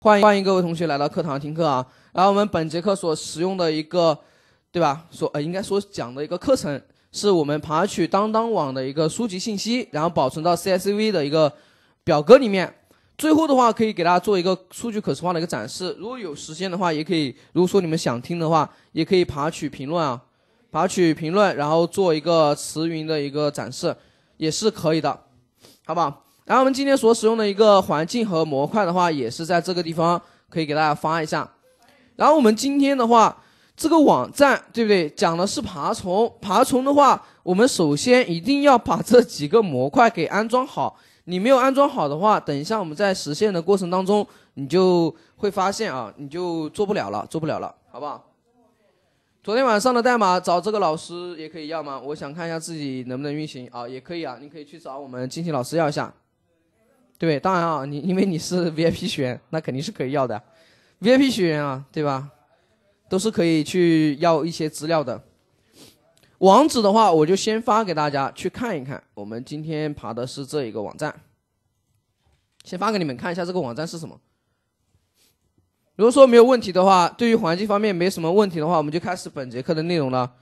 欢迎欢迎各位同学来到课堂听课啊！然后我们本节课所使用的一个，对吧？所呃应该说讲的一个课程，是我们爬取当当网的一个书籍信息，然后保存到 CSV 的一个表格里面。最后的话，可以给大家做一个数据可视化的一个展示。如果有时间的话，也可以；如果说你们想听的话，也可以爬取评论啊，爬取评论，然后做一个词云的一个展示，也是可以的，好不好？然后我们今天所使用的一个环境和模块的话，也是在这个地方可以给大家发一下。然后我们今天的话，这个网站对不对？讲的是爬虫，爬虫的话，我们首先一定要把这几个模块给安装好。你没有安装好的话，等一下我们在实现的过程当中，你就会发现啊，你就做不了了，做不了了，好不好？昨天晚上的代码找这个老师也可以要吗？我想看一下自己能不能运行啊，也可以啊，你可以去找我们金星老师要一下。对，当然啊，你因为你是 VIP 学员，那肯定是可以要的。VIP 学员啊，对吧？都是可以去要一些资料的。网址的话，我就先发给大家去看一看。我们今天爬的是这一个网站，先发给你们看一下这个网站是什么。如果说没有问题的话，对于环境方面没什么问题的话，我们就开始本节课的内容了。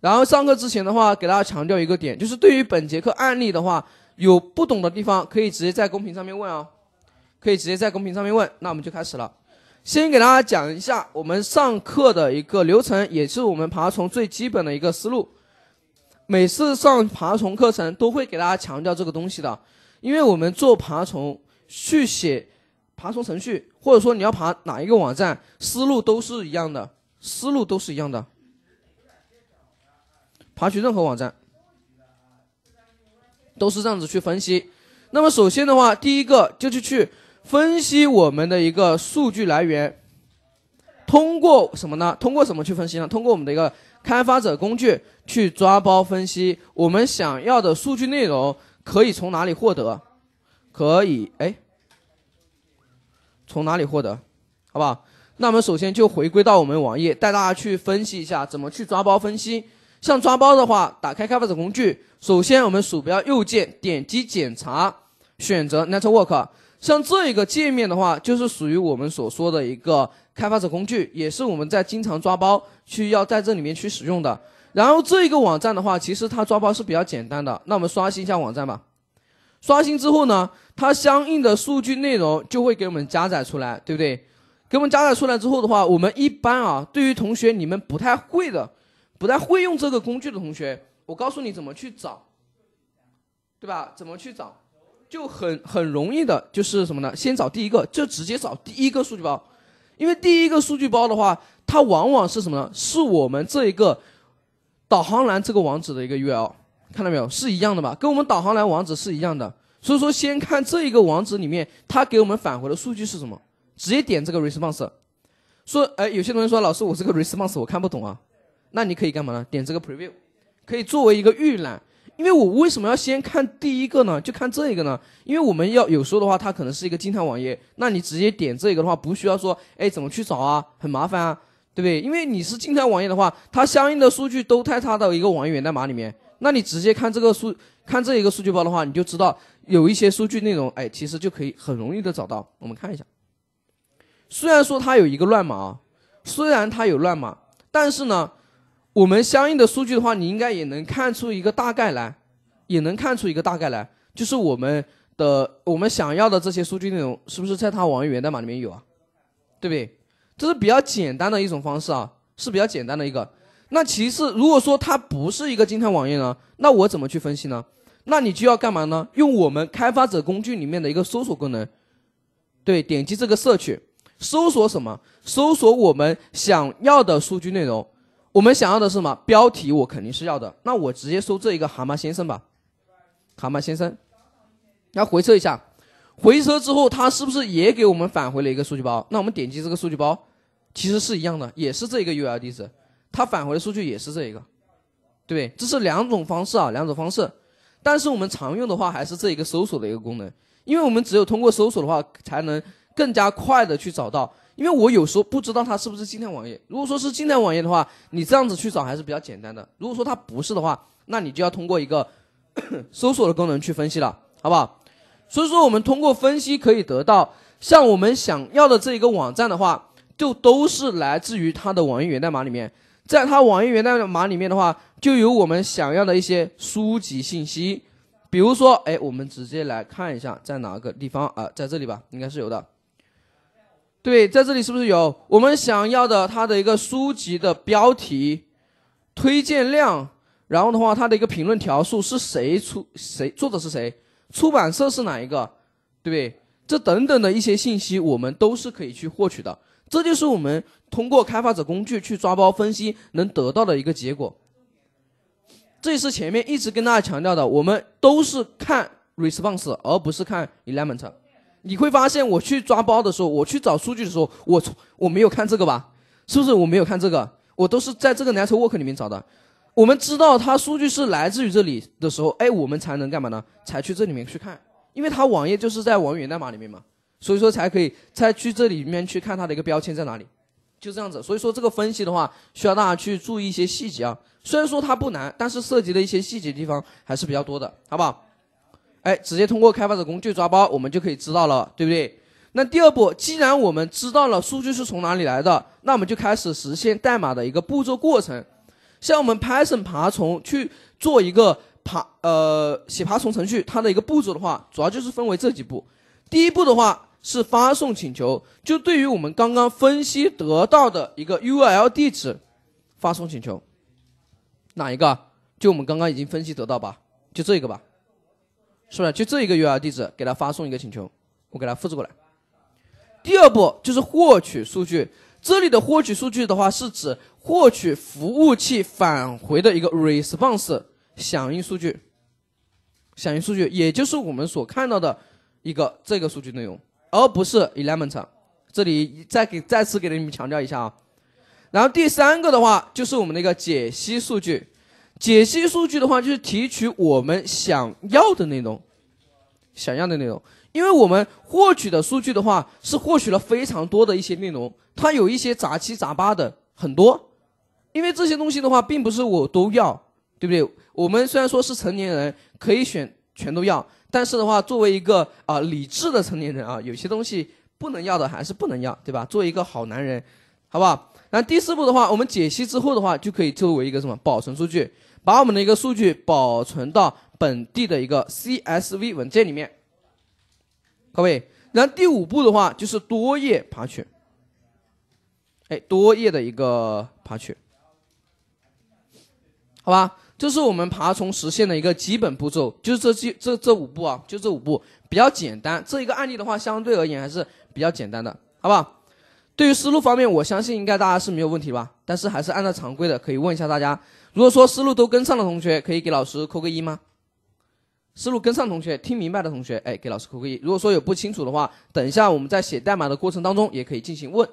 然后上课之前的话，给大家强调一个点，就是对于本节课案例的话。有不懂的地方可以直接在公屏上面问哦，可以直接在公屏上面问。那我们就开始了，先给大家讲一下我们上课的一个流程，也是我们爬虫最基本的一个思路。每次上爬虫课程都会给大家强调这个东西的，因为我们做爬虫、续写爬虫程序，或者说你要爬哪一个网站，思路都是一样的，思路都是一样的。爬取任何网站。都是这样子去分析，那么首先的话，第一个就是去分析我们的一个数据来源，通过什么呢？通过什么去分析呢？通过我们的一个开发者工具去抓包分析，我们想要的数据内容可以从哪里获得？可以，哎，从哪里获得？好不好？那我们首先就回归到我们网页，带大家去分析一下怎么去抓包分析。像抓包的话，打开开发者工具，首先我们鼠标右键点击检查，选择 Network。像这一个界面的话，就是属于我们所说的一个开发者工具，也是我们在经常抓包需要在这里面去使用的。然后这一个网站的话，其实它抓包是比较简单的。那我们刷新一下网站吧。刷新之后呢，它相应的数据内容就会给我们加载出来，对不对？给我们加载出来之后的话，我们一般啊，对于同学你们不太会的。不太会用这个工具的同学，我告诉你怎么去找，对吧？怎么去找，就很很容易的，就是什么呢？先找第一个，就直接找第一个数据包，因为第一个数据包的话，它往往是什么呢？是我们这一个导航栏这个网址的一个 URL，看到没有？是一样的吧？跟我们导航栏网址是一样的，所以说先看这一个网址里面，它给我们返回的数据是什么？直接点这个 response，说，哎，有些同学说老师，我这个 response 我看不懂啊。那你可以干嘛呢？点这个 preview，可以作为一个预览。因为我为什么要先看第一个呢？就看这个呢？因为我们要有时候的话，它可能是一个静态网页。那你直接点这个的话，不需要说，哎，怎么去找啊？很麻烦啊，对不对？因为你是静态网页的话，它相应的数据都在它的一个网页源代码里面。那你直接看这个数，看这一个数据包的话，你就知道有一些数据内容，哎，其实就可以很容易的找到。我们看一下，虽然说它有一个乱码，虽然它有乱码，但是呢。我们相应的数据的话，你应该也能看出一个大概来，也能看出一个大概来，就是我们的我们想要的这些数据内容是不是在它网页源代码里面有啊？对不对？这是比较简单的一种方式啊，是比较简单的一个。那其次，如果说它不是一个静态网页呢，那我怎么去分析呢？那你就要干嘛呢？用我们开发者工具里面的一个搜索功能，对，点击这个搜索，搜索什么？搜索我们想要的数据内容。我们想要的是什么？标题我肯定是要的。那我直接搜这一个“蛤蟆先生”吧，“蛤蟆先生”，那回车一下，回车之后，它是不是也给我们返回了一个数据包？那我们点击这个数据包，其实是一样的，也是这一个 URL 地址，它返回的数据也是这一个，对？这是两种方式啊，两种方式。但是我们常用的话还是这一个搜索的一个功能，因为我们只有通过搜索的话，才能更加快的去找到。因为我有时候不知道它是不是静态网页，如果说是静态网页的话，你这样子去找还是比较简单的。如果说它不是的话，那你就要通过一个 搜索的功能去分析了，好不好？所以说我们通过分析可以得到，像我们想要的这一个网站的话，就都是来自于它的网页源代码里面，在它网页源代码里面的话，就有我们想要的一些书籍信息，比如说，哎，我们直接来看一下在哪个地方啊，在这里吧，应该是有的。对，在这里是不是有我们想要的它的一个书籍的标题、推荐量，然后的话它的一个评论条数是谁出谁作者是谁，出版社是哪一个，对不对？这等等的一些信息我们都是可以去获取的。这就是我们通过开发者工具去抓包分析能得到的一个结果。这也是前面一直跟大家强调的，我们都是看 response 而不是看 element。你会发现，我去抓包的时候，我去找数据的时候，我我没有看这个吧？是不是我没有看这个？我都是在这个 n e t w o r k 里面找的。我们知道它数据是来自于这里的时候，哎，我们才能干嘛呢？才去这里面去看，因为它网页就是在网源代码里面嘛，所以说才可以才去这里面去看它的一个标签在哪里，就这样子。所以说这个分析的话，需要大家去注意一些细节啊。虽然说它不难，但是涉及的一些细节地方还是比较多的，好不好？哎，直接通过开发者工具抓包，我们就可以知道了，对不对？那第二步，既然我们知道了数据是从哪里来的，那我们就开始实现代码的一个步骤过程。像我们 Python 爬虫去做一个爬，呃，写爬虫程序，它的一个步骤的话，主要就是分为这几步。第一步的话是发送请求，就对于我们刚刚分析得到的一个 URL 地址，发送请求。哪一个？就我们刚刚已经分析得到吧，就这个吧。是吧？就这一个 URL 地址，给他发送一个请求，我给他复制过来。第二步就是获取数据，这里的获取数据的话是指获取服务器返回的一个 response 响应数据，响应数据也就是我们所看到的一个这个数据内容，而不是 element。这里再给再次给你们强调一下啊。然后第三个的话就是我们的一个解析数据。解析数据的话，就是提取我们想要的内容，想要的内容，因为我们获取的数据的话，是获取了非常多的一些内容，它有一些杂七杂八的很多，因为这些东西的话，并不是我都要，对不对？我们虽然说是成年人，可以选全都要，但是的话，作为一个啊理智的成年人啊，有些东西不能要的还是不能要，对吧？做一个好男人。好不好？那第四步的话，我们解析之后的话，就可以作为一个什么保存数据，把我们的一个数据保存到本地的一个 CSV 文件里面，各位。然后第五步的话就是多页爬取，哎，多页的一个爬取，好吧？这是我们爬虫实现的一个基本步骤，就是这这这这五步啊，就这五步比较简单。这一个案例的话，相对而言还是比较简单的，好不好？对于思路方面，我相信应该大家是没有问题吧？但是还是按照常规的，可以问一下大家。如果说思路都跟上的同学，可以给老师扣个一吗？思路跟上同学，听明白的同学，哎，给老师扣个一。如果说有不清楚的话，等一下我们在写代码的过程当中也可以进行问，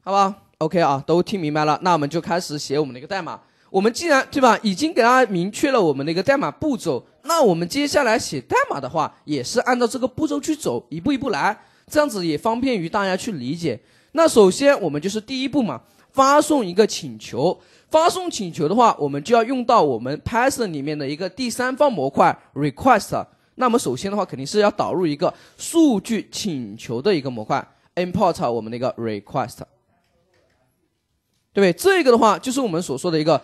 好吧？OK 啊，都听明白了，那我们就开始写我们的一个代码。我们既然对吧，已经给大家明确了我们的一个代码步骤，那我们接下来写代码的话，也是按照这个步骤去走，一步一步来。这样子也方便于大家去理解。那首先我们就是第一步嘛，发送一个请求。发送请求的话，我们就要用到我们 Python 里面的一个第三方模块 request。那么首先的话，肯定是要导入一个数据请求的一个模块，import 我们的一个 request，对不对？这个的话就是我们所说的一个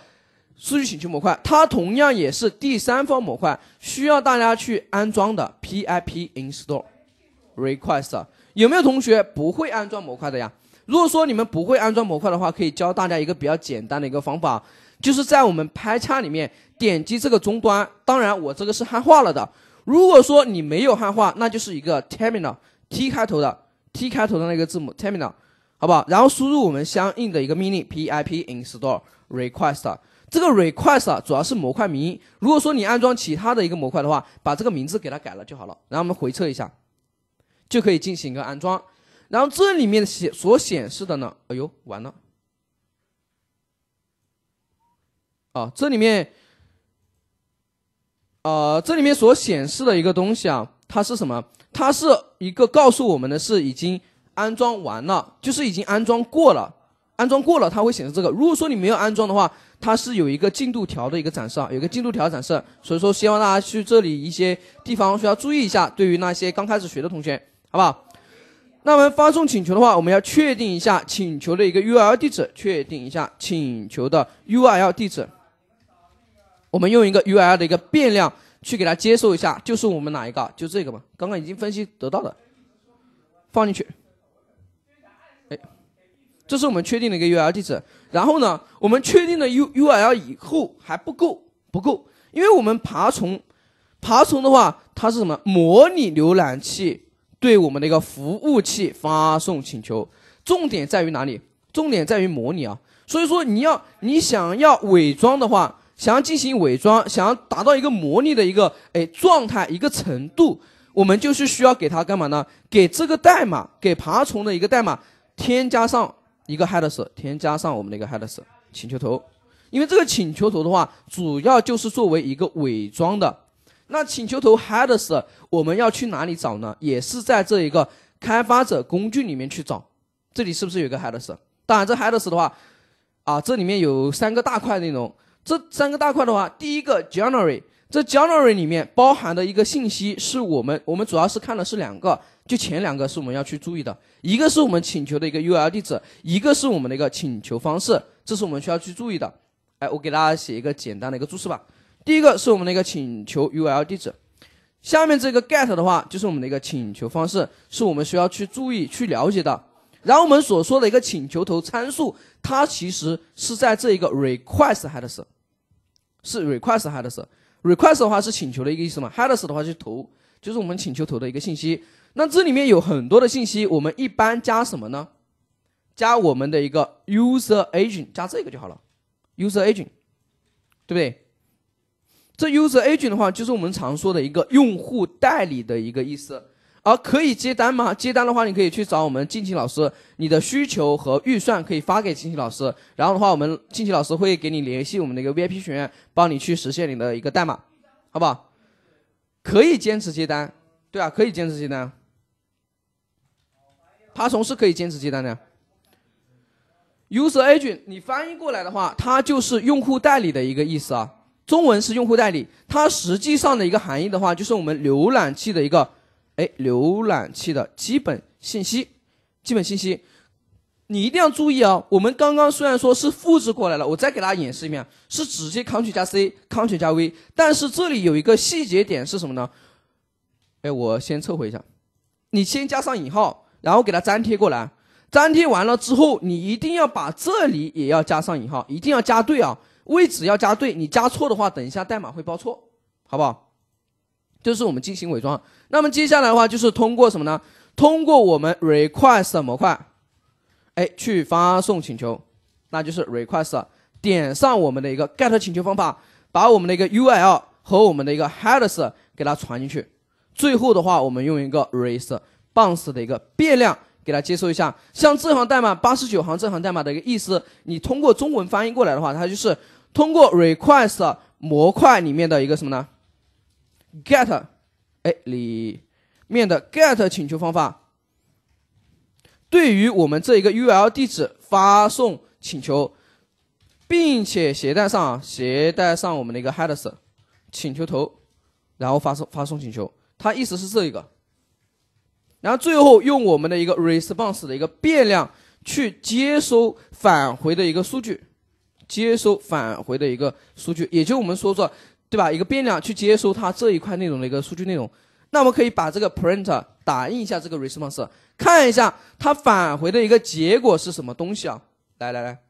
数据请求模块，它同样也是第三方模块，需要大家去安装的 pip install request。有没有同学不会安装模块的呀？如果说你们不会安装模块的话，可以教大家一个比较简单的一个方法，就是在我们拍叉里面点击这个终端，当然我这个是汉化了的。如果说你没有汉化，那就是一个 terminal，t 开头的 t 开头的那个字母 terminal，好不好？然后输入我们相应的一个命令 pip install request，这个 request 主要是模块名。如果说你安装其他的一个模块的话，把这个名字给它改了就好了。然后我们回车一下。就可以进行一个安装，然后这里面显所显示的呢？哎呦，完了！啊，这里面，呃，这里面所显示的一个东西啊，它是什么？它是一个告诉我们的是已经安装完了，就是已经安装过了，安装过了，它会显示这个。如果说你没有安装的话，它是有一个进度条的一个展示啊，有一个进度条展示。所以说，希望大家去这里一些地方需要注意一下，对于那些刚开始学的同学。好不好？那么发送请求的话，我们要确定一下请求的一个 URL 地址，确定一下请求的 URL 地址。我们用一个 URL 的一个变量去给它接收一下，就是我们哪一个？就这个嘛，刚刚已经分析得到的，放进去。哎，这是我们确定的一个 URL 地址。然后呢，我们确定了 UURL 以后还不够，不够，因为我们爬虫，爬虫的话，它是什么？模拟浏览器。对我们的一个服务器发送请求，重点在于哪里？重点在于模拟啊！所以说你要你想要伪装的话，想要进行伪装，想要达到一个模拟的一个哎状态一个程度，我们就是需要给它干嘛呢？给这个代码，给爬虫的一个代码，添加上一个 headers，添加上我们的一个 headers 请求头，因为这个请求头的话，主要就是作为一个伪装的。那请求头 headers 我们要去哪里找呢？也是在这一个开发者工具里面去找。这里是不是有一个 headers？当然，这 headers 的话，啊，这里面有三个大块内容。这三个大块的话，第一个 generaly，这 generaly 里面包含的一个信息是我们，我们主要是看的是两个，就前两个是我们要去注意的。一个是我们请求的一个 URL 地址，一个是我们的一个请求方式，这是我们需要去注意的。哎，我给大家写一个简单的一个注释吧。第一个是我们的一个请求 URL 地址，下面这个 GET 的话就是我们的一个请求方式，是我们需要去注意去了解的。然后我们所说的一个请求头参数，它其实是在这一个 request headers，是 request headers。request 的话是请求的一个意思嘛？headers 的话是头，就是我们请求头的一个信息。那这里面有很多的信息，我们一般加什么呢？加我们的一个 user agent，加这个就好了，user agent，对不对？这 user agent 的话，就是我们常说的一个用户代理的一个意思，而可以接单吗？接单的话，你可以去找我们静琪老师，你的需求和预算可以发给静琪老师，然后的话，我们静琪老师会给你联系我们的一个 VIP 学员，帮你去实现你的一个代码，好不好？可以坚持接单，对啊，可以坚持接单，爬虫是可以坚持接单的。user agent 你翻译过来的话，它就是用户代理的一个意思啊。中文是用户代理，它实际上的一个含义的话，就是我们浏览器的一个，哎，浏览器的基本信息，基本信息，你一定要注意啊。我们刚刚虽然说是复制过来了，我再给大家演示一遍，是直接 Ctrl 加 C，Ctrl 加 V，但是这里有一个细节点是什么呢？哎，我先撤回一下，你先加上引号，然后给它粘贴过来，粘贴完了之后，你一定要把这里也要加上引号，一定要加对啊。位置要加对，你加错的话，等一下代码会报错，好不好？这是我们进行伪装。那么接下来的话，就是通过什么呢？通过我们 request 模块，哎，去发送请求，那就是 request 点上我们的一个 get 请求方法，把我们的一个 U r L 和我们的一个 headers 给它传进去，最后的话，我们用一个 r e s b o n c e 的一个变量。给他接收一下，像这行代码八十九行这行代码的一个意思，你通过中文翻译过来的话，它就是通过 request 模块里面的一个什么呢？get，哎，里面的 get 请求方法，对于我们这一个 URL 地址发送请求，并且携带上携带上我们的一个 headers 请求头，然后发送发送请求，它意思是这一个。然后最后用我们的一个 response 的一个变量去接收返回的一个数据，接收返回的一个数据，也就我们说说，对吧？一个变量去接收它这一块内容的一个数据内容。那我们可以把这个 print 打印一下这个 response，看一下它返回的一个结果是什么东西啊？来来来，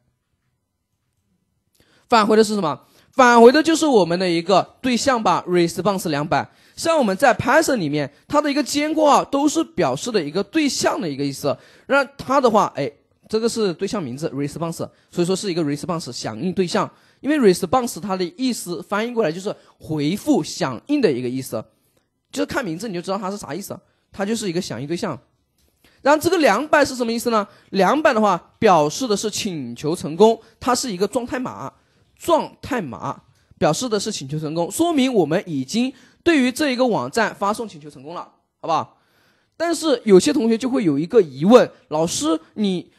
返回的是什么？返回的就是我们的一个对象吧，response 两百。像我们在 Python 里面，它的一个尖括号都是表示的一个对象的一个意思。那它的话，哎，这个是对象名字 response，所以说是一个 response 响应对象。因为 response 它的意思翻译过来就是回复响应的一个意思，就是看名字你就知道它是啥意思，它就是一个响应对象。然后这个两百是什么意思呢？两百的话表示的是请求成功，它是一个状态码，状态码表示的是请求成功，说明我们已经。对于这一个网站发送请求成功了，好不好？但是有些同学就会有一个疑问，老师，你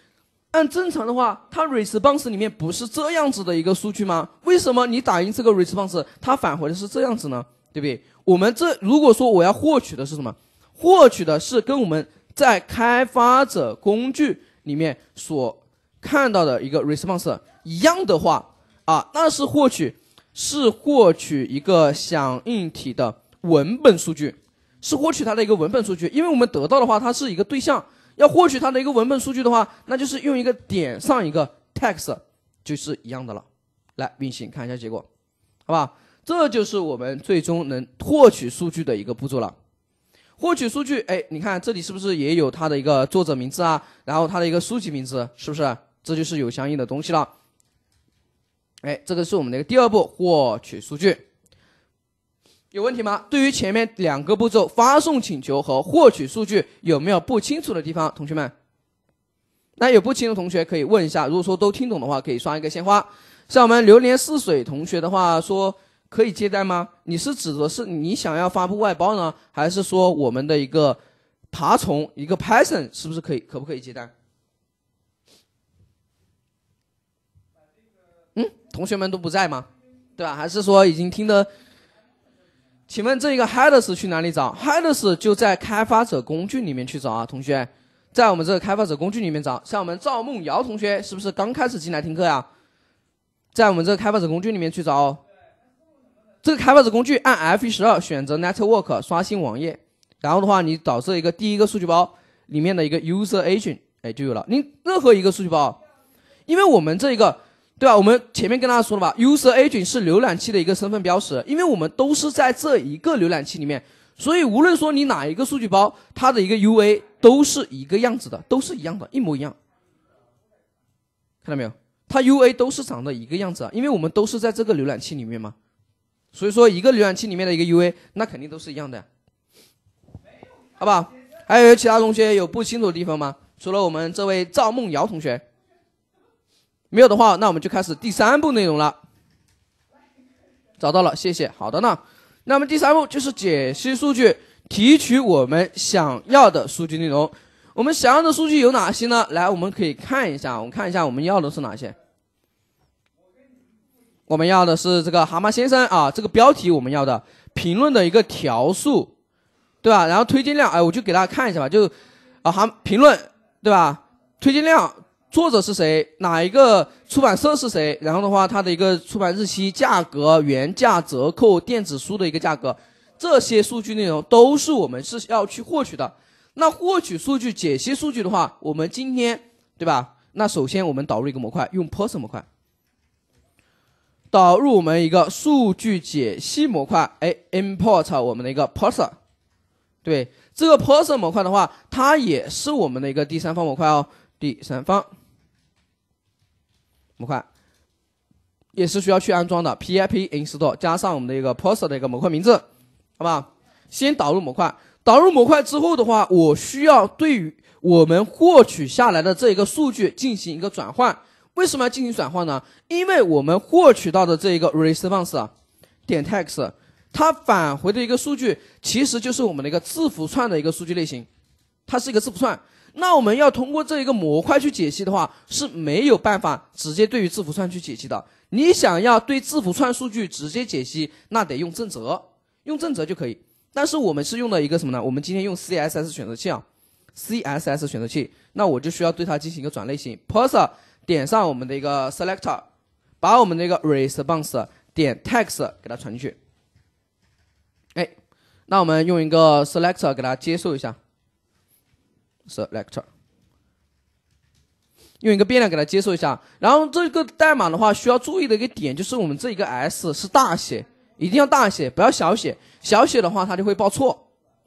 按正常的话，它 response 里面不是这样子的一个数据吗？为什么你打印这个 response，它返回的是这样子呢？对不对？我们这如果说我要获取的是什么，获取的是跟我们在开发者工具里面所看到的一个 response 一样的话啊，那是获取。是获取一个响应体的文本数据，是获取它的一个文本数据，因为我们得到的话，它是一个对象，要获取它的一个文本数据的话，那就是用一个点上一个 text，就是一样的了。来运行看一下结果，好吧？这就是我们最终能获取数据的一个步骤了。获取数据，哎，你看这里是不是也有它的一个作者名字啊？然后它的一个书籍名字，是不是？这就是有相应的东西了。哎，这个是我们的一个第二步，获取数据，有问题吗？对于前面两个步骤，发送请求和获取数据，有没有不清楚的地方，同学们？那有不清楚的同学可以问一下。如果说都听懂的话，可以刷一个鲜花。像我们流年似水同学的话说，可以接单吗？你是指的是你想要发布外包呢，还是说我们的一个爬虫一个 Python 是不是可以，可不可以接单？同学们都不在吗？对吧？还是说已经听的？请问这一个 headers 去哪里找？headers 就在开发者工具里面去找啊，同学，在我们这个开发者工具里面找。像我们赵梦瑶同学是不是刚开始进来听课呀？在我们这个开发者工具里面去找哦。这个开发者工具按 F12 选择 Network 刷新网页，然后的话你找这一个第一个数据包里面的一个 user agent，哎，就有了。你任何一个数据包，因为我们这一个。对吧？我们前面跟大家说了吧，User Agent 是浏览器的一个身份标识，因为我们都是在这一个浏览器里面，所以无论说你哪一个数据包，它的一个 UA 都是一个样子的，都是一样的，一模一样。看到没有？它 UA 都是长得一个样子，啊，因为我们都是在这个浏览器里面嘛，所以说一个浏览器里面的一个 UA，那肯定都是一样的，好不好？还有其他同学有不清楚的地方吗？除了我们这位赵梦瑶同学。没有的话，那我们就开始第三步内容了。找到了，谢谢。好的呢，那么第三步就是解析数据，提取我们想要的数据内容。我们想要的数据有哪些呢？来，我们可以看一下，我们看一下我们要的是哪些。我们要的是这个蛤蟆先生啊，这个标题我们要的，评论的一个条数，对吧？然后推荐量，哎，我就给大家看一下吧，就啊，蛤，评论，对吧？推荐量。作者是谁？哪一个出版社是谁？然后的话，它的一个出版日期、价格、原价、折扣、电子书的一个价格，这些数据内容都是我们是要去获取的。那获取数据、解析数据的话，我们今天对吧？那首先我们导入一个模块，用 p e r o n 模块，导入我们一个数据解析模块。哎，import 我们的一个 p e r o n 对，这个 p e r o n 模块的话，它也是我们的一个第三方模块哦，第三方。模块也是需要去安装的，pip install 加上我们的一个 post 的一个模块名字，好不好？先导入模块，导入模块之后的话，我需要对于我们获取下来的这一个数据进行一个转换。为什么要进行转换呢？因为我们获取到的这一个 response 点 text，它返回的一个数据其实就是我们的一个字符串的一个数据类型，它是一个字符串。那我们要通过这一个模块去解析的话，是没有办法直接对于字符串去解析的。你想要对字符串数据直接解析，那得用正则，用正则就可以。但是我们是用的一个什么呢？我们今天用 CSS 选择器啊，CSS 选择器。那我就需要对它进行一个转类型 p r s t 点上我们的一个 selector，把我们的一个 response 点 text 给它传进去。哎，那我们用一个 selector 给它接受一下。selector，用一个变量给它接受一下。然后这个代码的话，需要注意的一个点就是，我们这一个 S 是大写，一定要大写，不要小写。小写的话，它就会报错，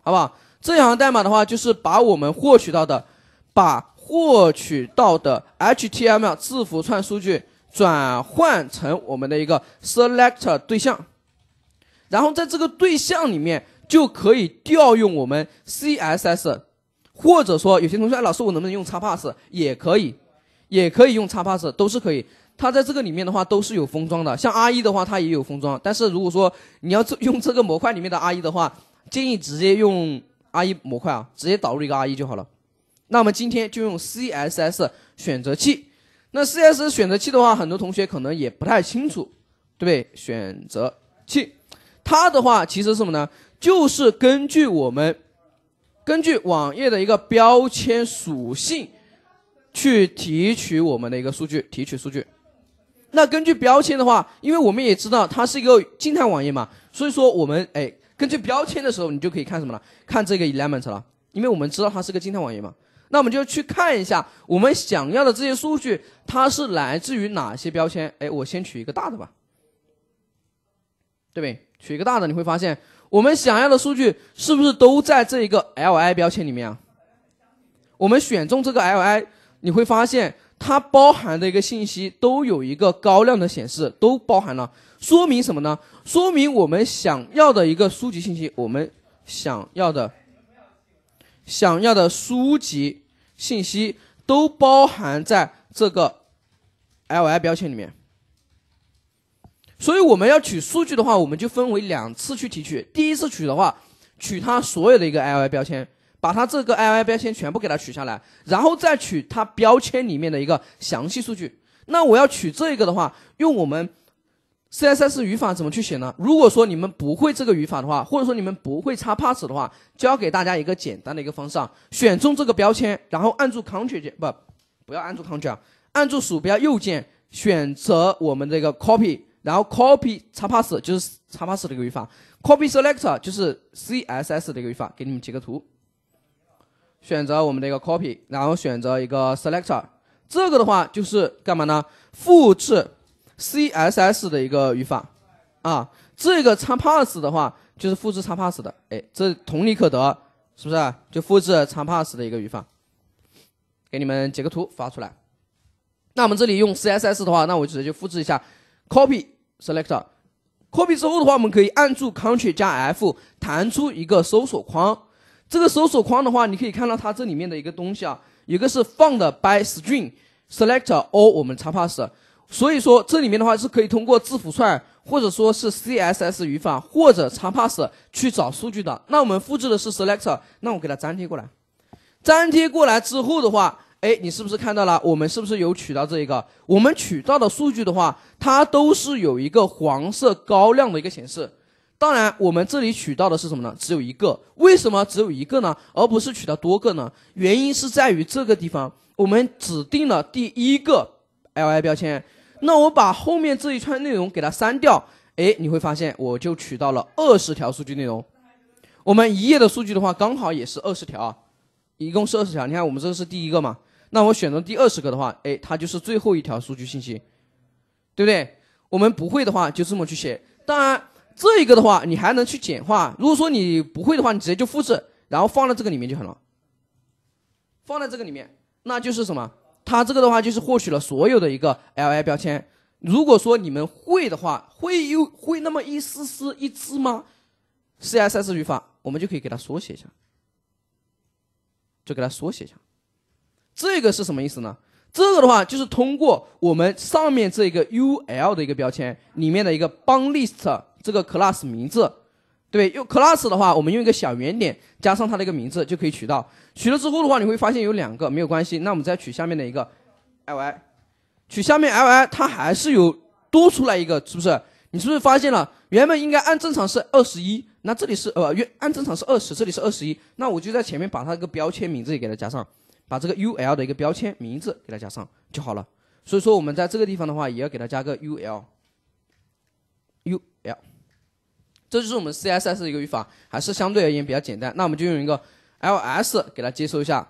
好不好？这一行代码的话，就是把我们获取到的，把获取到的 HTML 字符串数据转换成我们的一个 selector 对象，然后在这个对象里面就可以调用我们 CSS。或者说，有些同学，哎，老师，我能不能用叉 pass？也可以，也可以用叉 pass，都是可以。它在这个里面的话，都是有封装的。像 R 1的话，它也有封装。但是如果说你要用这个模块里面的 R 1的话，建议直接用 R 1模块啊，直接导入一个 R 1就好了。那我们今天就用 CSS 选择器。那 CSS 选择器的话，很多同学可能也不太清楚，对不对？选择器，它的话其实是什么呢？就是根据我们。根据网页的一个标签属性去提取我们的一个数据，提取数据。那根据标签的话，因为我们也知道它是一个静态网页嘛，所以说我们哎，根据标签的时候，你就可以看什么了？看这个 element 了，因为我们知道它是个静态网页嘛。那我们就去看一下，我们想要的这些数据，它是来自于哪些标签？哎，我先取一个大的吧，对不对？取一个大的，你会发现。我们想要的数据是不是都在这一个 LI 标签里面啊？我们选中这个 LI，你会发现它包含的一个信息都有一个高亮的显示，都包含了。说明什么呢？说明我们想要的一个书籍信息，我们想要的想要的书籍信息都包含在这个 LI 标签里面。所以我们要取数据的话，我们就分为两次去提取。第一次取的话，取它所有的一个 IY 标签，把它这个 IY 标签全部给它取下来，然后再取它标签里面的一个详细数据。那我要取这个的话，用我们 CSS 语法怎么去写呢？如果说你们不会这个语法的话，或者说你们不会插 pass 的话，教给大家一个简单的一个方式：选中这个标签，然后按住 Ctrl 键不，不要按住 Ctrl 啊，按住鼠标右键选择我们这个 Copy。然后 copy 叉 pass 就是叉 pass 的一个语法，copy selector 就是 C S S 的一个语法。给你们截个图，选择我们的一个 copy，然后选择一个 selector，这个的话就是干嘛呢？复制 C S S 的一个语法啊。这个叉 pass 的话就是复制叉 pass 的，哎，这同理可得，是不是？就复制叉 pass 的一个语法。给你们截个图发出来。那我们这里用 C S S 的话，那我直接就复制一下 copy。Selector，copy 之后的话，我们可以按住 Ctrl 加 F 弹出一个搜索框。这个搜索框的话，你可以看到它这里面的一个东西啊，一个是 found by string selector o 我们叉 pass。所以说这里面的话是可以通过字符串，或者说是 CSS 语法或者叉 pass 去找数据的。那我们复制的是 selector，那我给它粘贴过来。粘贴过来之后的话。哎，你是不是看到了？我们是不是有取到这一个？我们取到的数据的话，它都是有一个黄色高亮的一个显示。当然，我们这里取到的是什么呢？只有一个。为什么只有一个呢？而不是取到多个呢？原因是在于这个地方，我们指定了第一个 li 标签。那我把后面这一串内容给它删掉，哎，你会发现我就取到了二十条数据内容。我们一页的数据的话，刚好也是二十条，一共是二十条。你看，我们这个是第一个嘛？那我选择第二十个的话，哎，它就是最后一条数据信息，对不对？我们不会的话，就这么去写。当然，这一个的话，你还能去简化。如果说你不会的话，你直接就复制，然后放在这个里面就好了。放在这个里面，那就是什么？它这个的话，就是获取了所有的一个 LI 标签。如果说你们会的话，会有会那么一丝丝一知吗？CSS 语法，我们就可以给它缩写一下，就给它缩写一下。这个是什么意思呢？这个的话就是通过我们上面这个 U L 的一个标签里面的一个帮 list 这个 class 名字，对，用 class 的话，我们用一个小圆点加上它的一个名字就可以取到。取了之后的话，你会发现有两个，没有关系。那我们再取下面的一个，li，取下面 li，它还是有多出来一个，是不是？你是不是发现了？原本应该按正常是二十一，那这里是呃，按正常是二十，这里是二十一。那我就在前面把它个标签名字也给它加上。把这个 U L 的一个标签名字给它加上就好了。所以说我们在这个地方的话，也要给它加个 U L U L。这就是我们 C S S 的一个语法，还是相对而言比较简单。那我们就用一个 L S 给它接收一下。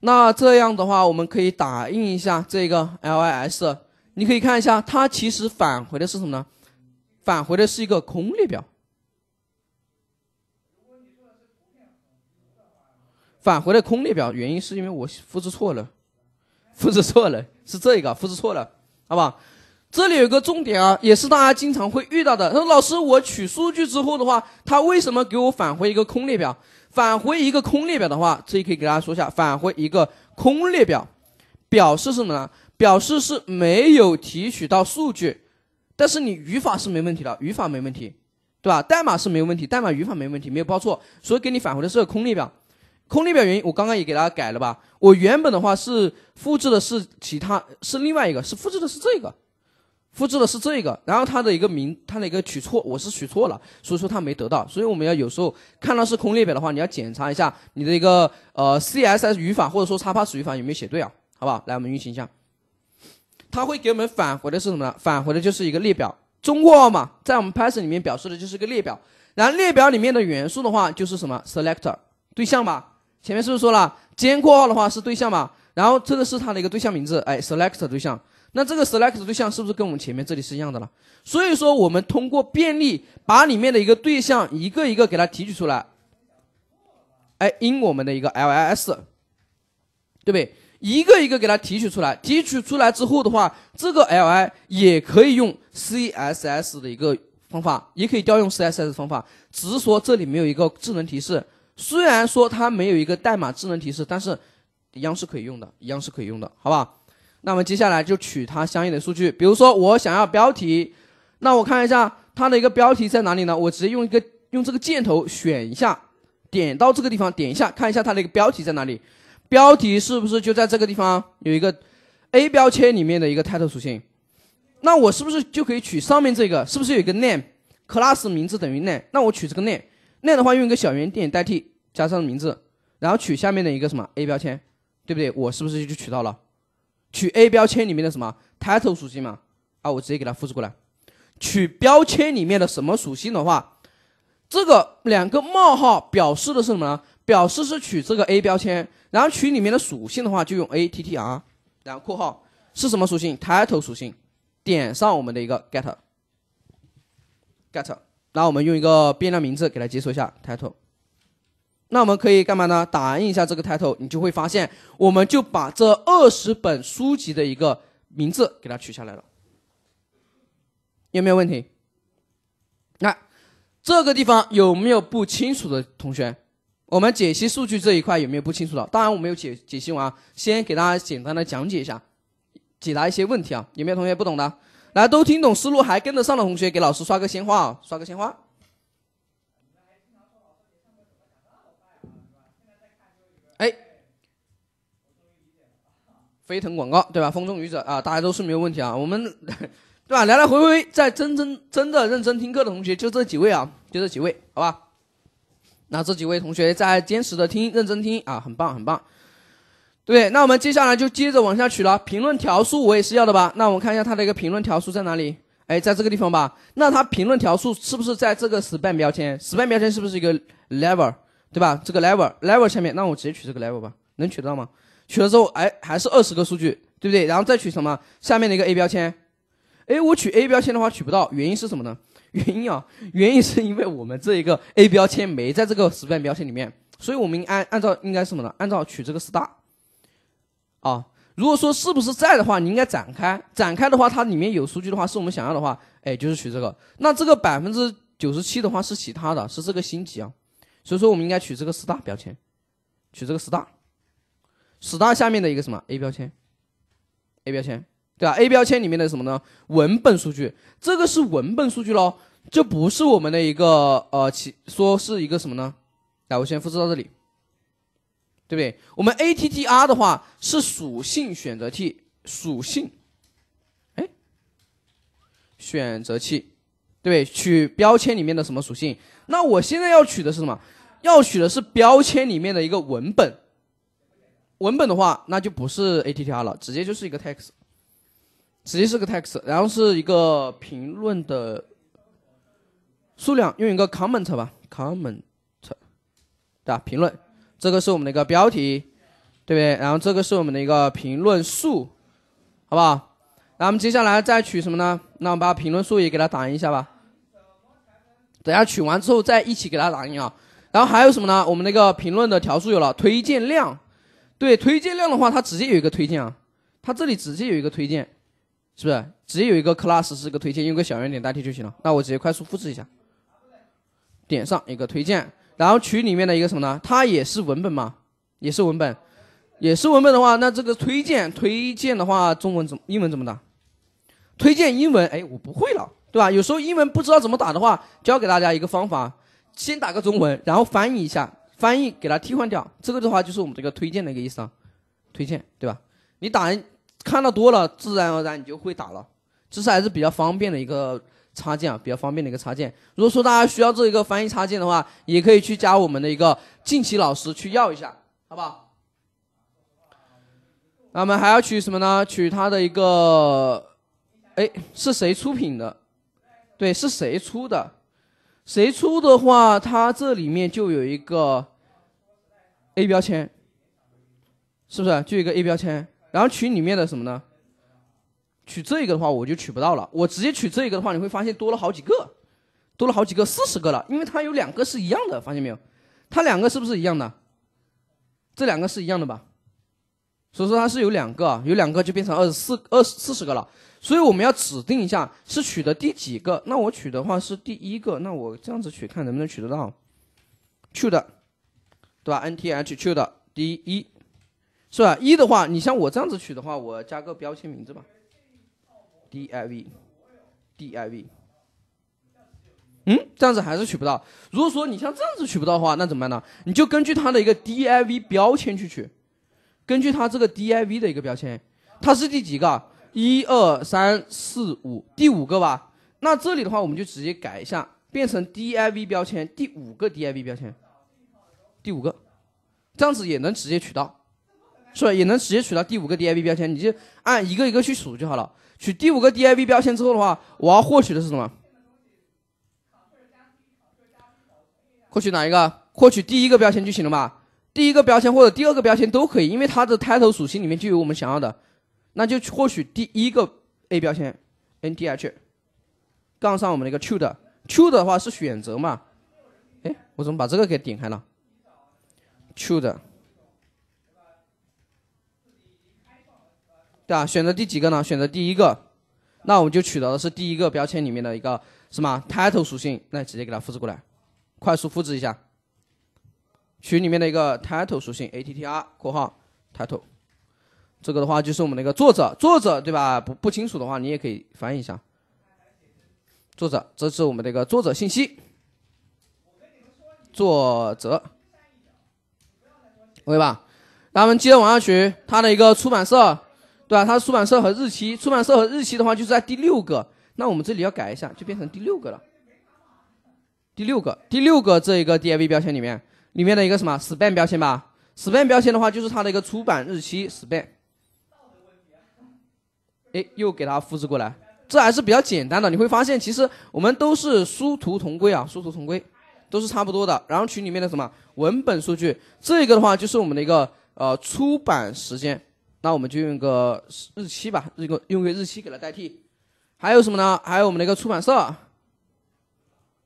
那这样的话，我们可以打印一下这个 L I S。你可以看一下，它其实返回的是什么呢？返回的是一个空列表。返回的空列表，原因是因为我复制错了，复制错了是这一个复制错了，好吧？这里有一个重点啊，也是大家经常会遇到的。他说：“老师，我取数据之后的话，他为什么给我返回一个空列表？返回一个空列表的话，这里可以给大家说一下，返回一个空列表，表示什么呢？表示是没有提取到数据，但是你语法是没问题的，语法没问题，对吧？代码是没有问题，代码语法没问题，没有报错，所以给你返回的是个空列表。”空列表原因，我刚刚也给大家改了吧。我原本的话是复制的是其他，是另外一个是复制的是这个，复制的是这个。然后它的一个名，它的一个取错，我是取错了，所以说它没得到。所以我们要有时候看到是空列表的话，你要检查一下你的一个呃 CSS 语法或者说插怕 s 语法有没有写对啊？好不好？来，我们运行一下，它会给我们返回的是什么呢？返回的就是一个列表，中括号嘛，在我们 Python 里面表示的就是一个列表。然后列表里面的元素的话，就是什么 selector 对象吧。前面是不是说了尖括号的话是对象嘛？然后这个是它的一个对象名字，哎 s e l e c t 对象。那这个 s e l e c t 对象是不是跟我们前面这里是一样的了？所以说，我们通过便利把里面的一个对象一个一个给它提取出来，哎，in 我们的一个 LIS，对不对？一个一个给它提取出来，提取出来之后的话，这个 LI 也可以用 CSS 的一个方法，也可以调用 CSS 方法，只是说这里没有一个智能提示。虽然说它没有一个代码智能提示，但是一样是可以用的，一样是可以用的，好吧？那么接下来就取它相应的数据，比如说我想要标题，那我看一下它的一个标题在哪里呢？我直接用一个用这个箭头选一下，点到这个地方点一下，看一下它的一个标题在哪里？标题是不是就在这个地方有一个 a 标签里面的一个 title 属性？那我是不是就可以取上面这个？是不是有一个 name class 名字等于 name？那我取这个 name。那样的话，用一个小圆点代替，加上名字，然后取下面的一个什么 A 标签，对不对？我是不是就取到了？取 A 标签里面的什么 title 属性嘛？啊，我直接给它复制过来。取标签里面的什么属性的话，这个两个冒号表示的是什么呢？表示是取这个 A 标签，然后取里面的属性的话，就用 attr，然后括号是什么属性？title 属性，点上我们的一个 get，get。那我们用一个变量名字给它解锁一下 title，那我们可以干嘛呢？打印一下这个 title，你就会发现，我们就把这二十本书籍的一个名字给它取下来了。有没有问题？那这个地方有没有不清楚的同学？我们解析数据这一块有没有不清楚的？当然我没有解解析完，先给大家简单的讲解一下，解答一些问题啊。有没有同学不懂的？来，都听懂思路还跟得上的同学，给老师刷个鲜花，啊、刷个鲜花。哎，飞腾广告对吧？风中雨者啊，大家都是没有问题啊。我们 对吧？来来回回在真真真的认真听课的同学，就这几位啊，就这几位，好吧？那这几位同学在坚持的听，认真听啊，很棒，很棒。对，那我们接下来就接着往下取了。评论条数我也是要的吧？那我们看一下它的一个评论条数在哪里？哎，在这个地方吧？那它评论条数是不是在这个 span 标签？span 标签是不是一个 level，对吧？这个 level，level 下面，那我直接取这个 level 吧？能取得到吗？取了之后，哎，还是二十个数据，对不对？然后再取什么？下面的一个 a 标签，哎，我取 a 标签的话取不到，原因是什么呢？原因啊，原因是因为我们这一个 a 标签没在这个 span 标签里面，所以我们按按照应该什么呢？按照取这个 star。啊，如果说是不是在的话，你应该展开，展开的话，它里面有数据的话，是我们想要的话，哎，就是取这个。那这个百分之九十七的话是其他的，是这个星级啊，所以说我们应该取这个 a 大标签，取这个 s 大，十大下面的一个什么 A 标签，A 标签，对吧？A 标签里面的什么呢？文本数据，这个是文本数据喽，就不是我们的一个呃，其说是一个什么呢？来，我先复制到这里。对不对？我们 attr 的话是属性选择器，属性，哎，选择器，对，取标签里面的什么属性？那我现在要取的是什么？要取的是标签里面的一个文本，文本的话，那就不是 attr 了，直接就是一个 text，直接是个 text，然后是一个评论的数量，用一个 comment 吧，comment，对吧？评论。这个是我们的一个标题，对不对？然后这个是我们的一个评论数，好不好？那我们接下来再取什么呢？那我们把评论数也给它打印一下吧。等下取完之后再一起给它打印啊。然后还有什么呢？我们那个评论的条数有了，推荐量。对，推荐量的话，它直接有一个推荐啊。它这里直接有一个推荐，是不是？直接有一个 class 是一个推荐，用个小圆点代替就行了。那我直接快速复制一下，点上一个推荐。然后取里面的一个什么呢？它也是文本嘛，也是文本，也是文本的话，那这个推荐推荐的话，中文怎英文怎么打？推荐英文，哎，我不会了，对吧？有时候英文不知道怎么打的话，教给大家一个方法，先打个中文，然后翻译一下，翻译给它替换掉。这个的话就是我们这个推荐的一个意思啊，推荐，对吧？你打看到多了，自然而然你就会打了。其实还是比较方便的一个。插件啊，比较方便的一个插件。如果说大家需要这一个翻译插件的话，也可以去加我们的一个近期老师去要一下，好不好？那我们还要取什么呢？取它的一个，哎，是谁出品的？对，是谁出的？谁出的话，它这里面就有一个 A 标签，是不是？就有一个 A 标签，然后取里面的什么呢？取这个的话，我就取不到了。我直接取这个的话，你会发现多了好几个，多了好几个，四十个了。因为它有两个是一样的，发现没有？它两个是不是一样的？这两个是一样的吧？所以说它是有两个，有两个就变成二十四二四十个了。所以我们要指定一下是取的第几个。那我取的话是第一个，那我这样子取看能不能取得到？two 的，对吧？n t h two 的第一，是吧？一的话，你像我这样子取的话，我加个标签名字吧。div div，嗯，这样子还是取不到。如果说你像这样子取不到的话，那怎么办呢？你就根据它的一个 div 标签去取，根据它这个 div 的一个标签，它是第几个？一二三四五，第五个吧。那这里的话，我们就直接改一下，变成 div 标签第五个 div 标签，第五个，这样子也能直接取到，是吧？也能直接取到第五个 div 标签，你就按一个一个去数就好了。取第五个 div 标签之后的话，我要获取的是什么？获取哪一个？获取第一个标签就行了吧？第一个标签或者第二个标签都可以，因为它的 title 属性里面就有我们想要的。那就获取第一个 a 标签 n d h 杠上我们的一个 true 的，true 的话是选择嘛？哎，我怎么把这个给点开了？true 的。对吧？选择第几个呢？选择第一个，那我们就取得的是第一个标签里面的一个什么 title 属性，那直接给它复制过来，快速复制一下，取里面的一个 title 属性，attr（ 括号 title），这个的话就是我们的一个作者，作者对吧？不不清楚的话，你也可以翻译一下，作者，这是我们的一个作者信息，作者，OK 吧？那我们接着往下取它的一个出版社。对吧？它出版社和日期，出版社和日期的话，就是在第六个。那我们这里要改一下，就变成第六个了。第六个，第六个这一个 D I V 标签里面，里面的一个什么 span 标签吧？span 标签的话，就是它的一个出版日期 span。哎，又给它复制过来，这还是比较简单的。你会发现，其实我们都是殊途同归啊，殊途同归，都是差不多的。然后群里面的什么文本数据，这个的话，就是我们的一个呃出版时间。那我们就用个日期吧，用个用个日期给它代替。还有什么呢？还有我们的一个出版社，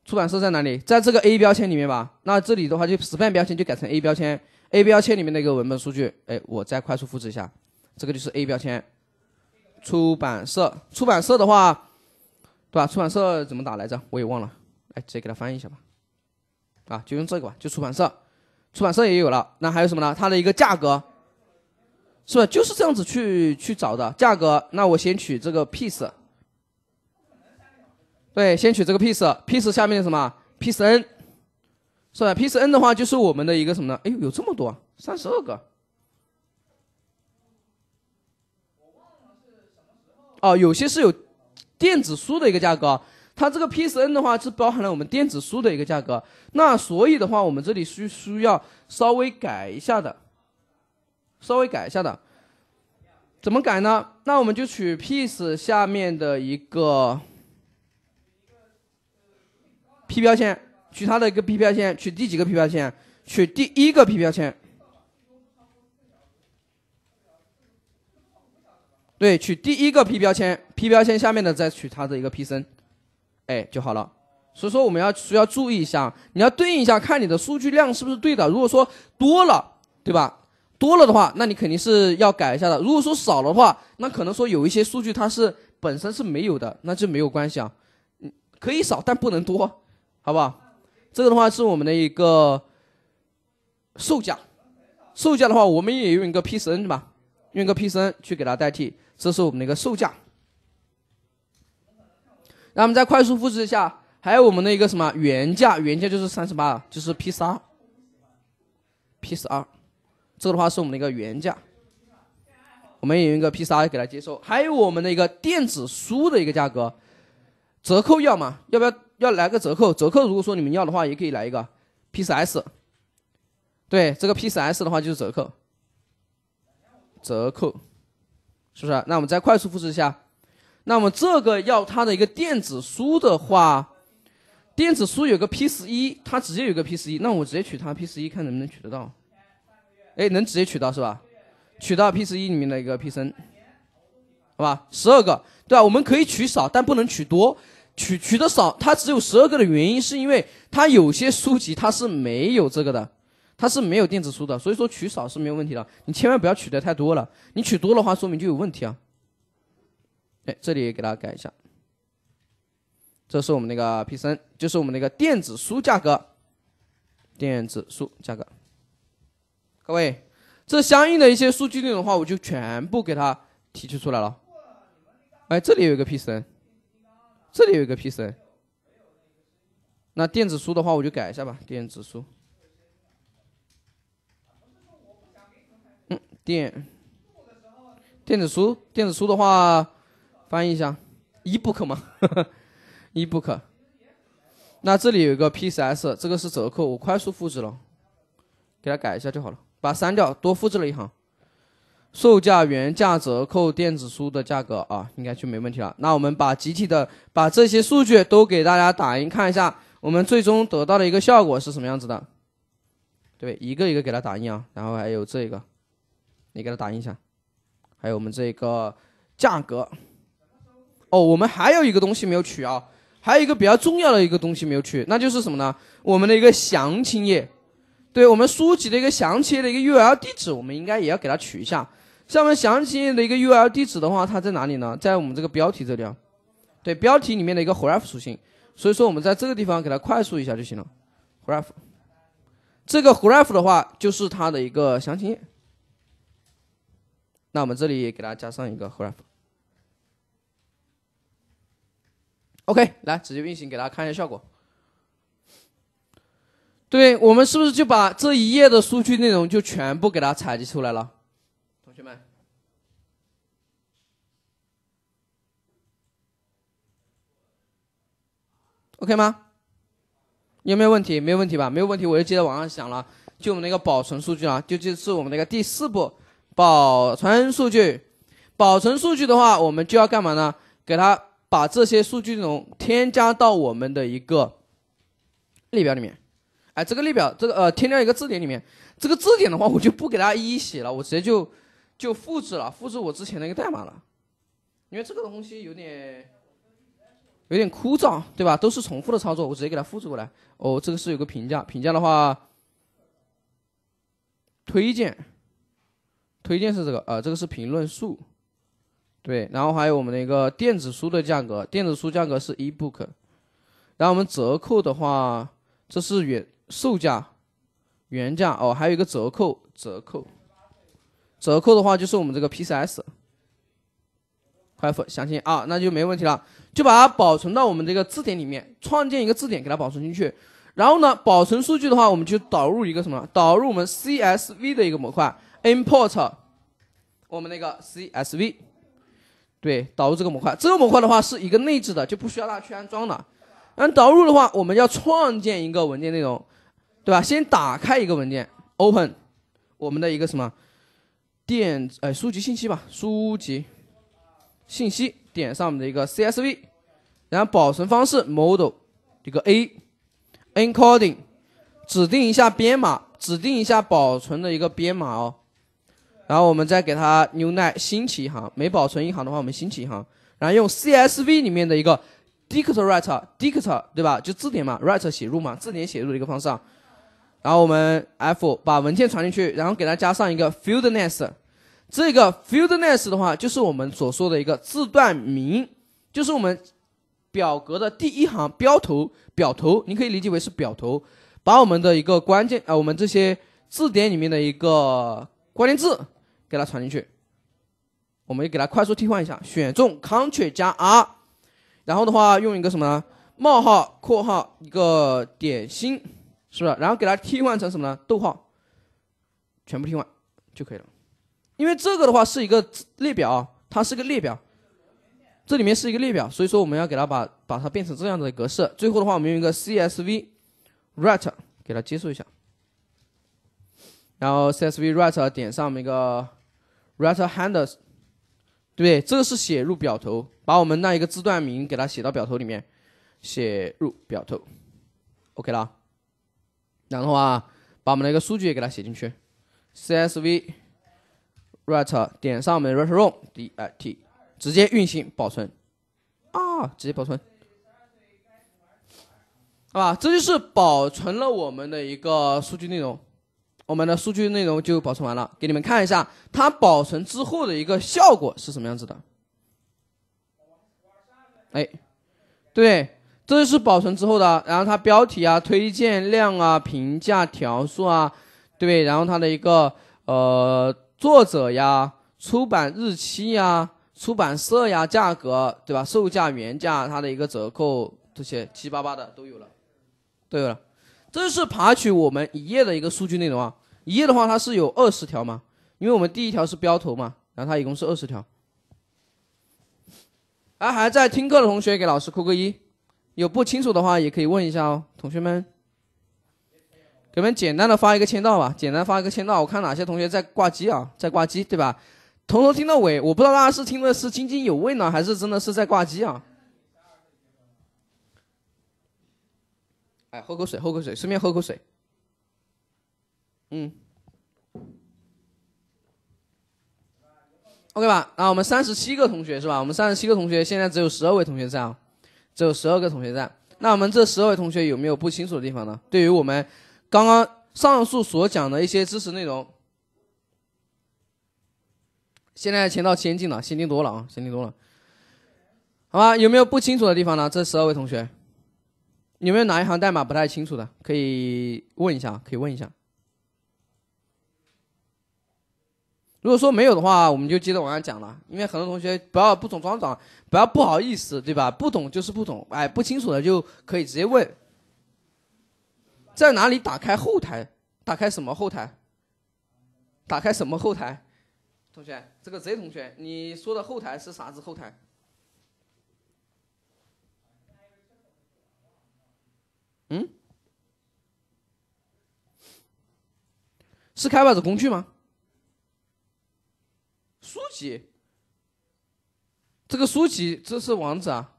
出版社在哪里？在这个 A 标签里面吧。那这里的话就 span 标签就改成 A 标签，A 标签里面的一个文本数据，哎，我再快速复制一下，这个就是 A 标签，出版社，出版社的话，对吧？出版社怎么打来着？我也忘了，哎，直接给它翻译一下吧。啊，就用这个吧，就出版社，出版社也有了。那还有什么呢？它的一个价格。是吧？就是这样子去去找的价格。那我先取这个 piece，对，先取这个 piece，piece 下面是什么？piece n，是吧？piece n 的话就是我们的一个什么呢？哎呦，有这么多，三十二个。哦，有些是有电子书的一个价格，它这个 piece n 的话是包含了我们电子书的一个价格。那所以的话，我们这里需需要稍微改一下的。稍微改一下的，怎么改呢？那我们就取 piece 下面的一个 p 标签，取它的一个 p 标签，取第几个 p 标签？取第一个 p 标签。对，取第一个 p 标签，p 标签下面的再取它的一个 p 身，哎就好了。所以说我们要需要注意一下，你要对应一下，看你的数据量是不是对的。如果说多了，对吧？多了的话，那你肯定是要改一下的。如果说少的话，那可能说有一些数据它是本身是没有的，那就没有关系啊。可以少，但不能多，好不好？这个的话是我们的一个售价，售价的话我们也用一个 P 十 N 吧，用一个 P 十 N 去给它代替，这是我们的一个售价。那我们再快速复制一下，还有我们的一个什么原价？原价就是三十八，就是 P 十二，P 十二。这个的话是我们的一个原价，我们有一个 p 三给他接收，还有我们的一个电子书的一个价格，折扣要吗？要不要要来个折扣？折扣如果说你们要的话，也可以来一个 p 四 s 对，这个 p 四 s 的话就是折扣，折扣，是不是？那我们再快速复制一下。那么这个要它的一个电子书的话，电子书有个 P11，它直接有个 P11，那我直接取它 P11，看能不能取得到。哎，能直接取到是吧？取到 P 十一里面的一个 P 三，好吧，十二个，对吧？我们可以取少，但不能取多。取取的少，它只有十二个的原因，是因为它有些书籍它是没有这个的，它是没有电子书的，所以说取少是没有问题的。你千万不要取得太多了，你取多的话说明就有问题啊。哎，这里也给大家改一下，这是我们那个 P 三，就是我们那个电子书价格，电子书价格。各位，这相应的一些数据内容的话，我就全部给它提取出来了。哎，这里有一个 P C N，这里有一个 P C N。那电子书的话，我就改一下吧，电子书。嗯，电电子书，电子书的话，翻译一下，ebook 吗？ebook。那这里有一个 P C S，这个是折扣，我快速复制了，给它改一下就好了。把它删掉，多复制了一行，售价、原价、折扣、电子书的价格啊，应该就没问题了。那我们把集体的把这些数据都给大家打印看一下，我们最终得到的一个效果是什么样子的？对，一个一个给它打印啊。然后还有这个，你给它打印一下。还有我们这个价格。哦，我们还有一个东西没有取啊，还有一个比较重要的一个东西没有取，那就是什么呢？我们的一个详情页。对我们书籍的一个详情页的一个 URL 地址，我们应该也要给它取一下。像我们详情页的一个 URL 地址的话，它在哪里呢？在我们这个标题这里啊。对，标题里面的一个 href 属性，所以说我们在这个地方给它快速一下就行了。href，这个 href 的话就是它的一个详情页。那我们这里也给它加上一个 href。OK，来直接运行，给大家看一下效果。对我们是不是就把这一页的数据内容就全部给它采集出来了，同学们，OK 吗？有没有问题？没有问题吧？没有问题，我就接着往上想了。就我们那个保存数据啊，就就是我们那个第四步保存数据。保存数据的话，我们就要干嘛呢？给它把这些数据内容添加到我们的一个列表里面。哎，这个列表，这个呃，添加一个字典里面，这个字典的话，我就不给大家一一写了，我直接就就复制了，复制我之前那个代码了，因为这个东西有点有点枯燥，对吧？都是重复的操作，我直接给它复制过来。哦，这个是有个评价，评价的话，推荐，推荐是这个，呃，这个是评论数，对，然后还有我们的一个电子书的价格，电子书价格是 ebook，然后我们折扣的话，这是原。售价、原价哦，还有一个折扣，折扣，折扣的话就是我们这个 P C S，快复，详情啊，那就没问题了，就把它保存到我们这个字典里面，创建一个字典给它保存进去，然后呢，保存数据的话，我们就导入一个什么？导入我们 C S V 的一个模块，import 我们那个 C S V，对，导入这个模块，这个模块的话是一个内置的，就不需要大家去安装了。那导入的话，我们要创建一个文件内容。对吧？先打开一个文件，open，我们的一个什么，电，哎，书籍信息吧，书籍信息，点上我们的一个 CSV，然后保存方式，mode，l 这个 A，encoding，指定一下编码，指定一下保存的一个编码哦，然后我们再给它 newline，新起一行，没保存一行的话，我们新起一行，然后用 CSV 里面的一个 dict write，dict 对吧？就字典嘛，write 写入嘛，字典写入的一个方式。啊。然后我们 F 把文件传进去，然后给它加上一个 Field n e s e 这个 Field n e s e 的话就是我们所说的一个字段名，就是我们表格的第一行标头，表头你可以理解为是表头，把我们的一个关键，呃，我们这些字典里面的一个关键字给它传进去，我们给它快速替换一下，选中 Ctrl 加 R，然后的话用一个什么呢？冒号括号一个点心。是不是？然后给它替换成什么呢？逗号，全部替换就可以了。因为这个的话是一个列表，它是个列表，这里面是一个列表，所以说我们要给它把把它变成这样的格式。最后的话，我们用一个 CSV write 给它接受一下。然后 CSV write 点上面一个 write h a n d e r s 对不对？这个是写入表头，把我们那一个字段名给它写到表头里面，写入表头，OK 了。然后啊，把我们的一个数据也给它写进去，CSV，write 点上我们 write room d i t，直接运行保存，啊，直接保存，好吧，这就是保存了我们的一个数据内容，我们的数据内容就保存完了。给你们看一下，它保存之后的一个效果是什么样子的。哎，对。这是保存之后的，然后它标题啊、推荐量啊、评价条数啊，对然后它的一个呃作者呀、出版日期呀、出版社呀、价格，对吧？售价、原价，它的一个折扣，这些七八八的都有了，都有了。这是爬取我们一页的一个数据内容啊，一页的话它是有二十条嘛？因为我们第一条是标头嘛，然后它一共是二十条。啊，还在听课的同学给老师扣个一。有不清楚的话，也可以问一下哦，同学们。给们简单的发一个签到吧，简单发一个签到。我看哪些同学在挂机啊，在挂机对吧？从头听到尾，我不知道大家是听的是津津有味呢，还是真的是在挂机啊？哎，喝口水，喝口水，顺便喝口水。嗯。OK 吧，那我们三十七个同学是吧？我们三十七个同学现在只有十二位同学在啊。只有十二个同学在，那我们这十二位同学有没有不清楚的地方呢？对于我们刚刚上述所讲的一些知识内容，现在前到先进了，先进多了啊，先进多了，好吧？有没有不清楚的地方呢？这十二位同学，有没有哪一行代码不太清楚的？可以问一下，可以问一下。如果说没有的话，我们就接着往下讲了，因为很多同学不要不懂装懂，不要不好意思，对吧？不懂就是不懂，哎，不清楚的就可以直接问。在哪里打开后台？打开什么后台？打开什么后台？同学，这个 Z 同学，你说的后台是啥子后台？嗯？是开发者工具吗？书籍，这个书籍这是网址啊，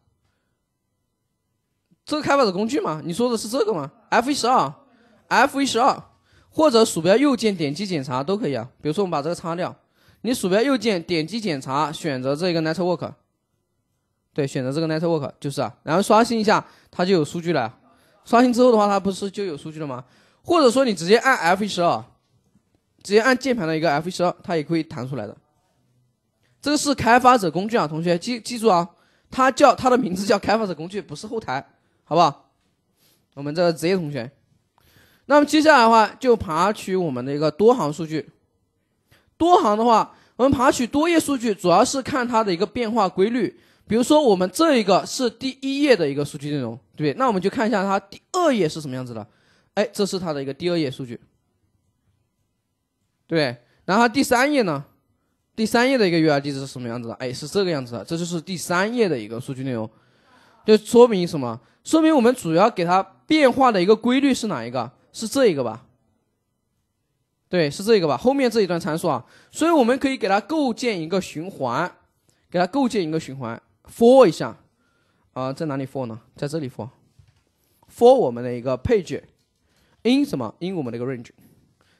这个开发者工具吗？你说的是这个吗？F 十二，F 十二或者鼠标右键点击检查都可以啊。比如说我们把这个擦掉，你鼠标右键点击检查，选择这个 Network，对，选择这个 Network 就是啊。然后刷新一下，它就有数据了。刷新之后的话，它不是就有数据了吗？或者说你直接按 F 十二，直接按键盘的一个 F 十二，它也可以弹出来的。这个是开发者工具啊，同学记记住啊，它叫它的名字叫 开发者工具，不是后台，好不好？我们这个职业同学，那么接下来的话就爬取我们的一个多行数据。多行的话，我们爬取多页数据主要是看它的一个变化规律。比如说我们这一个是第一页的一个数据内容，对不对？那我们就看一下它第二页是什么样子的。哎，这是它的一个第二页数据。对，然后第三页呢？第三页的一个 URL 地址是什么样子的？哎，是这个样子的。这就是第三页的一个数据内容，就说明什么？说明我们主要给它变化的一个规律是哪一个是这一个吧？对，是这一个吧？后面这一段参数啊，所以我们可以给它构建一个循环，给它构建一个循环，for 一下啊，在哪里 for 呢？在这里 for，for 我们的一个 page，in 什么？in 我们的一个 range，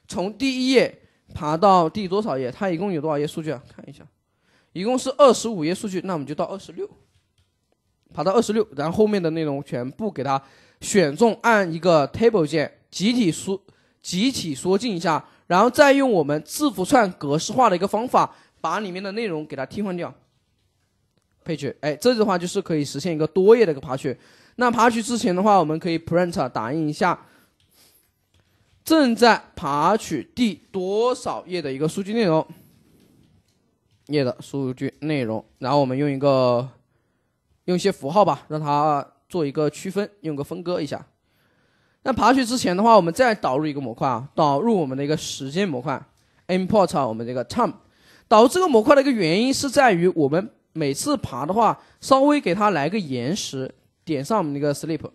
从第一页。爬到第多少页？它一共有多少页数据啊？看一下，一共是二十五页数据，那我们就到二十六，爬到二十六，然后后面的内容全部给它选中，按一个 Table 键，集体缩，集体缩进一下，然后再用我们字符串格式化的一个方法，把里面的内容给它替换掉。配置，哎，这的话就是可以实现一个多页的一个爬取。那爬取之前的话，我们可以 Print 打印一下。正在爬取第多少页的一个数据内容，页的数据内容。然后我们用一个，用一些符号吧，让它做一个区分，用个分割一下。那爬取之前的话，我们再导入一个模块啊，导入我们的一个时间模块，import 我们这个 time。导入这个模块的一个原因是在于，我们每次爬的话，稍微给它来个延时，点上我们那个 sleep。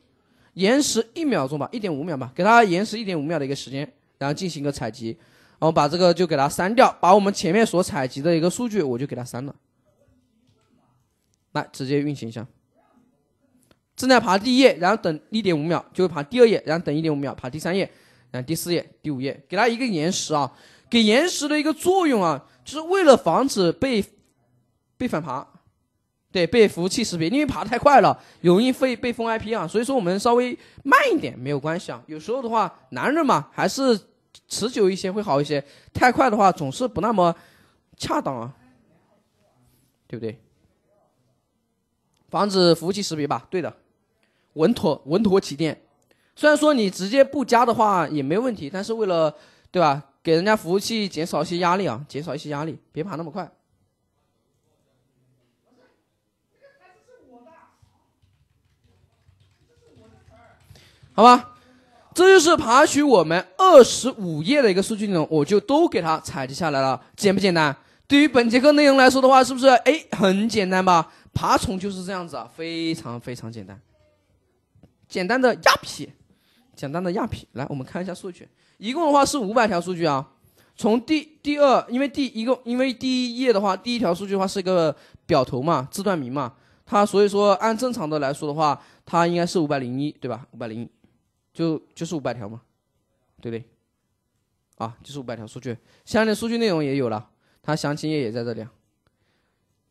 延时一秒钟吧，一点五秒吧，给它延时一点五秒的一个时间，然后进行一个采集，然后把这个就给它删掉，把我们前面所采集的一个数据我就给它删了。来，直接运行一下，正在爬第一页，然后等一点五秒就会爬第二页，然后等一点五秒爬第三页，然后第四页、第五页，给它一个延时啊，给延时的一个作用啊，就是为了防止被被反爬。对，被服务器识别，因为爬太快了，容易会被封 IP 啊，所以说我们稍微慢一点没有关系啊。有时候的话，男人嘛还是持久一些会好一些，太快的话总是不那么恰当啊，对不对？防止服务器识别吧，对的，稳妥稳妥起见。虽然说你直接不加的话也没问题，但是为了对吧，给人家服务器减少一些压力啊，减少一些压力，别爬那么快。好吧，这就是爬取我们二十五页的一个数据内容，我就都给它采集下来了，简不简单？对于本节课内容来说的话，是不是？哎，很简单吧？爬虫就是这样子啊，非常非常简单，简单的压皮，简单的压皮。来，我们看一下数据，一共的话是五百条数据啊。从第第二，因为第一个，因为第一页的话，第一条数据的话是一个表头嘛，字段名嘛，它所以说按正常的来说的话，它应该是五百零一对吧？五百零一。就就是五百条嘛，对不对？啊，就是五百条数据，相应的数据内容也有了，它详情页也在这里。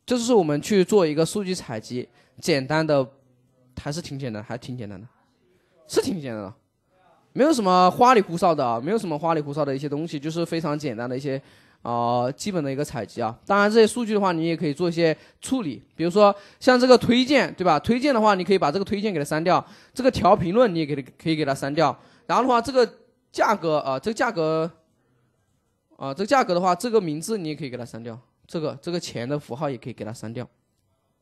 这就是我们去做一个数据采集，简单的，还是挺简单，还挺简单的，是挺简单的，没有什么花里胡哨的啊，没有什么花里胡哨的一些东西，就是非常简单的一些。啊，基本的一个采集啊，当然这些数据的话，你也可以做一些处理，比如说像这个推荐，对吧？推荐的话，你可以把这个推荐给它删掉，这个条评论你也可以可以给它删掉。然后的话，这个价格啊，这个价格啊，这个价格的话，这个名字你也可以给它删掉，这个这个钱的符号也可以给它删掉，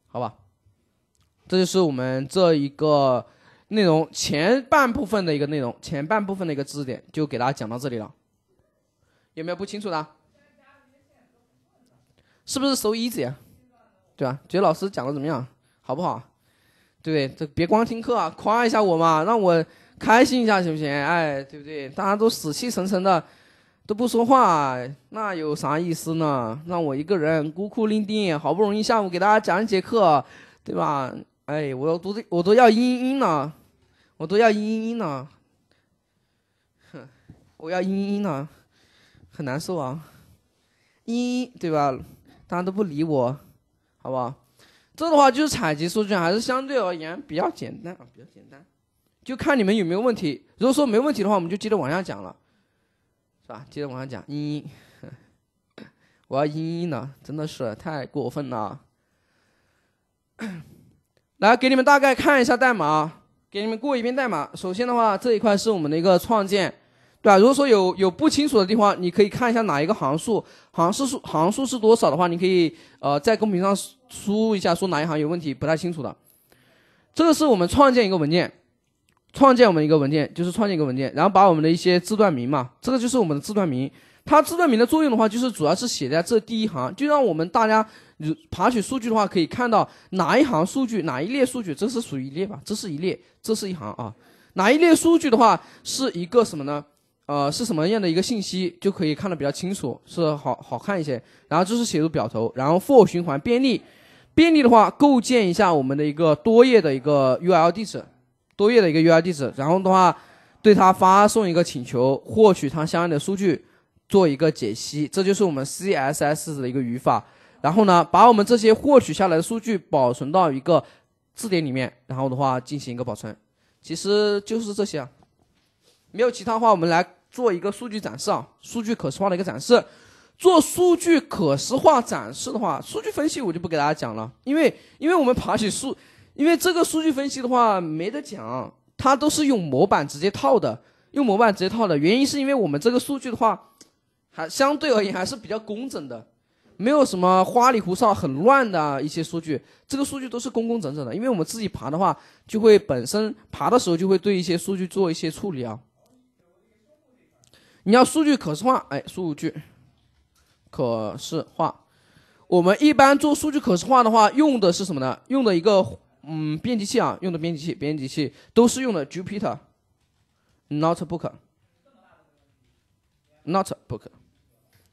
好吧？这就是我们这一个内容前半部分的一个内容，前半部分的一个知识点就给大家讲到这里了，有没有不清楚的？是不是 so easy 啊？对吧？觉得老师讲的怎么样？好不好？对这别光听课啊，夸一下我嘛，让我开心一下，行不行？哎，对不对？大家都死气沉沉的，都不说话，那有啥意思呢？让我一个人孤苦伶仃，好不容易下午给大家讲一节课，对吧？哎，我都我都要嘤嘤呢，我都要嘤嘤呢，哼，我要嘤嘤呢，很难受啊，嘤嘤，对吧？大家都不理我，好不好？这的话就是采集数据，还是相对而言比较简单啊，比较简单。就看你们有没有问题。如果说没问题的话，我们就接着往下讲了，是吧？接着往下讲，嘤嘤，我要嘤嘤呢，真的是太过分了啊！来，给你们大概看一下代码，给你们过一遍代码。首先的话，这一块是我们的一个创建。对吧？如果说有有不清楚的地方，你可以看一下哪一个行数，行数数行数是多少的话，你可以呃在公屏上输一下，说哪一行有问题不太清楚的。这个是我们创建一个文件，创建我们一个文件就是创建一个文件，然后把我们的一些字段名嘛，这个就是我们的字段名。它字段名的作用的话，就是主要是写在这第一行，就让我们大家爬取数据的话，可以看到哪一行数据，哪一列数据，这是属于一列吧？这是一列，这是一行啊。哪一列数据的话是一个什么呢？呃，是什么样的一个信息就可以看得比较清楚，是好好看一些。然后就是写入表头，然后 for 循环便利，便利的话构建一下我们的一个多页的一个 URL 地址，多页的一个 URL 地址。然后的话，对它发送一个请求，获取它相应的数据，做一个解析。这就是我们 CSS 的一个语法。然后呢，把我们这些获取下来的数据保存到一个字典里面，然后的话进行一个保存。其实就是这些啊，没有其他话，我们来。做一个数据展示啊，数据可视化的一个展示。做数据可视化展示的话，数据分析我就不给大家讲了，因为因为我们爬起数，因为这个数据分析的话没得讲，它都是用模板直接套的，用模板直接套的原因是因为我们这个数据的话，还相对而言还是比较工整的，没有什么花里胡哨、很乱的一些数据，这个数据都是工工整整的，因为我们自己爬的话，就会本身爬的时候就会对一些数据做一些处理啊。你要数据可视化，哎，数据可视化，我们一般做数据可视化的话，用的是什么呢？用的一个嗯编辑器啊，用的编辑器，编辑器都是用的 Jupyter Notebook，Notebook，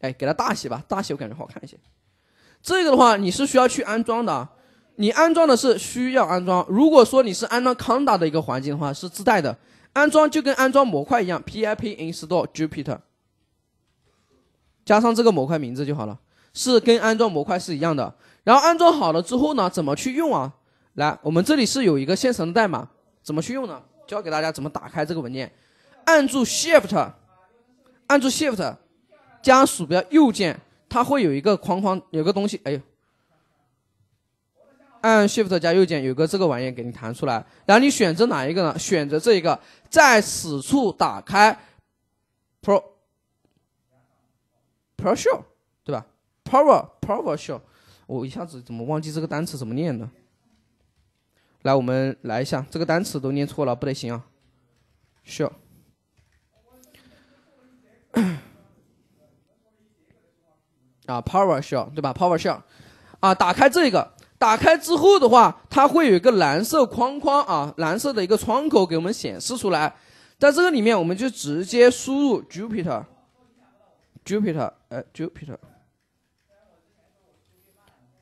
哎，给它大写吧，大写我感觉好看一些。这个的话，你是需要去安装的，你安装的是需要安装。如果说你是安装 conda 的一个环境的话，是自带的。安装就跟安装模块一样，pip install jupyter，加上这个模块名字就好了，是跟安装模块是一样的。然后安装好了之后呢，怎么去用啊？来，我们这里是有一个现成的代码，怎么去用呢？教给大家怎么打开这个文件，按住 shift，按住 shift，加鼠标右键，它会有一个框框，有个东西，哎呦。按 Shift 加右键，有个这个玩意给你弹出来，然后你选择哪一个呢？选择这一个，在此处打开 Pro p o e r s h o w 对吧？Power p o w e r s h o w 我一下子怎么忘记这个单词怎么念呢？来，我们来一下，这个单词都念错了，不得行啊 s h o w 啊，PowerShell 对吧？PowerShell，啊，打开这个。打开之后的话，它会有一个蓝色框框啊，蓝色的一个窗口给我们显示出来，在这个里面我们就直接输入 j u p i t e r j u p i t e r 哎，j u p i t e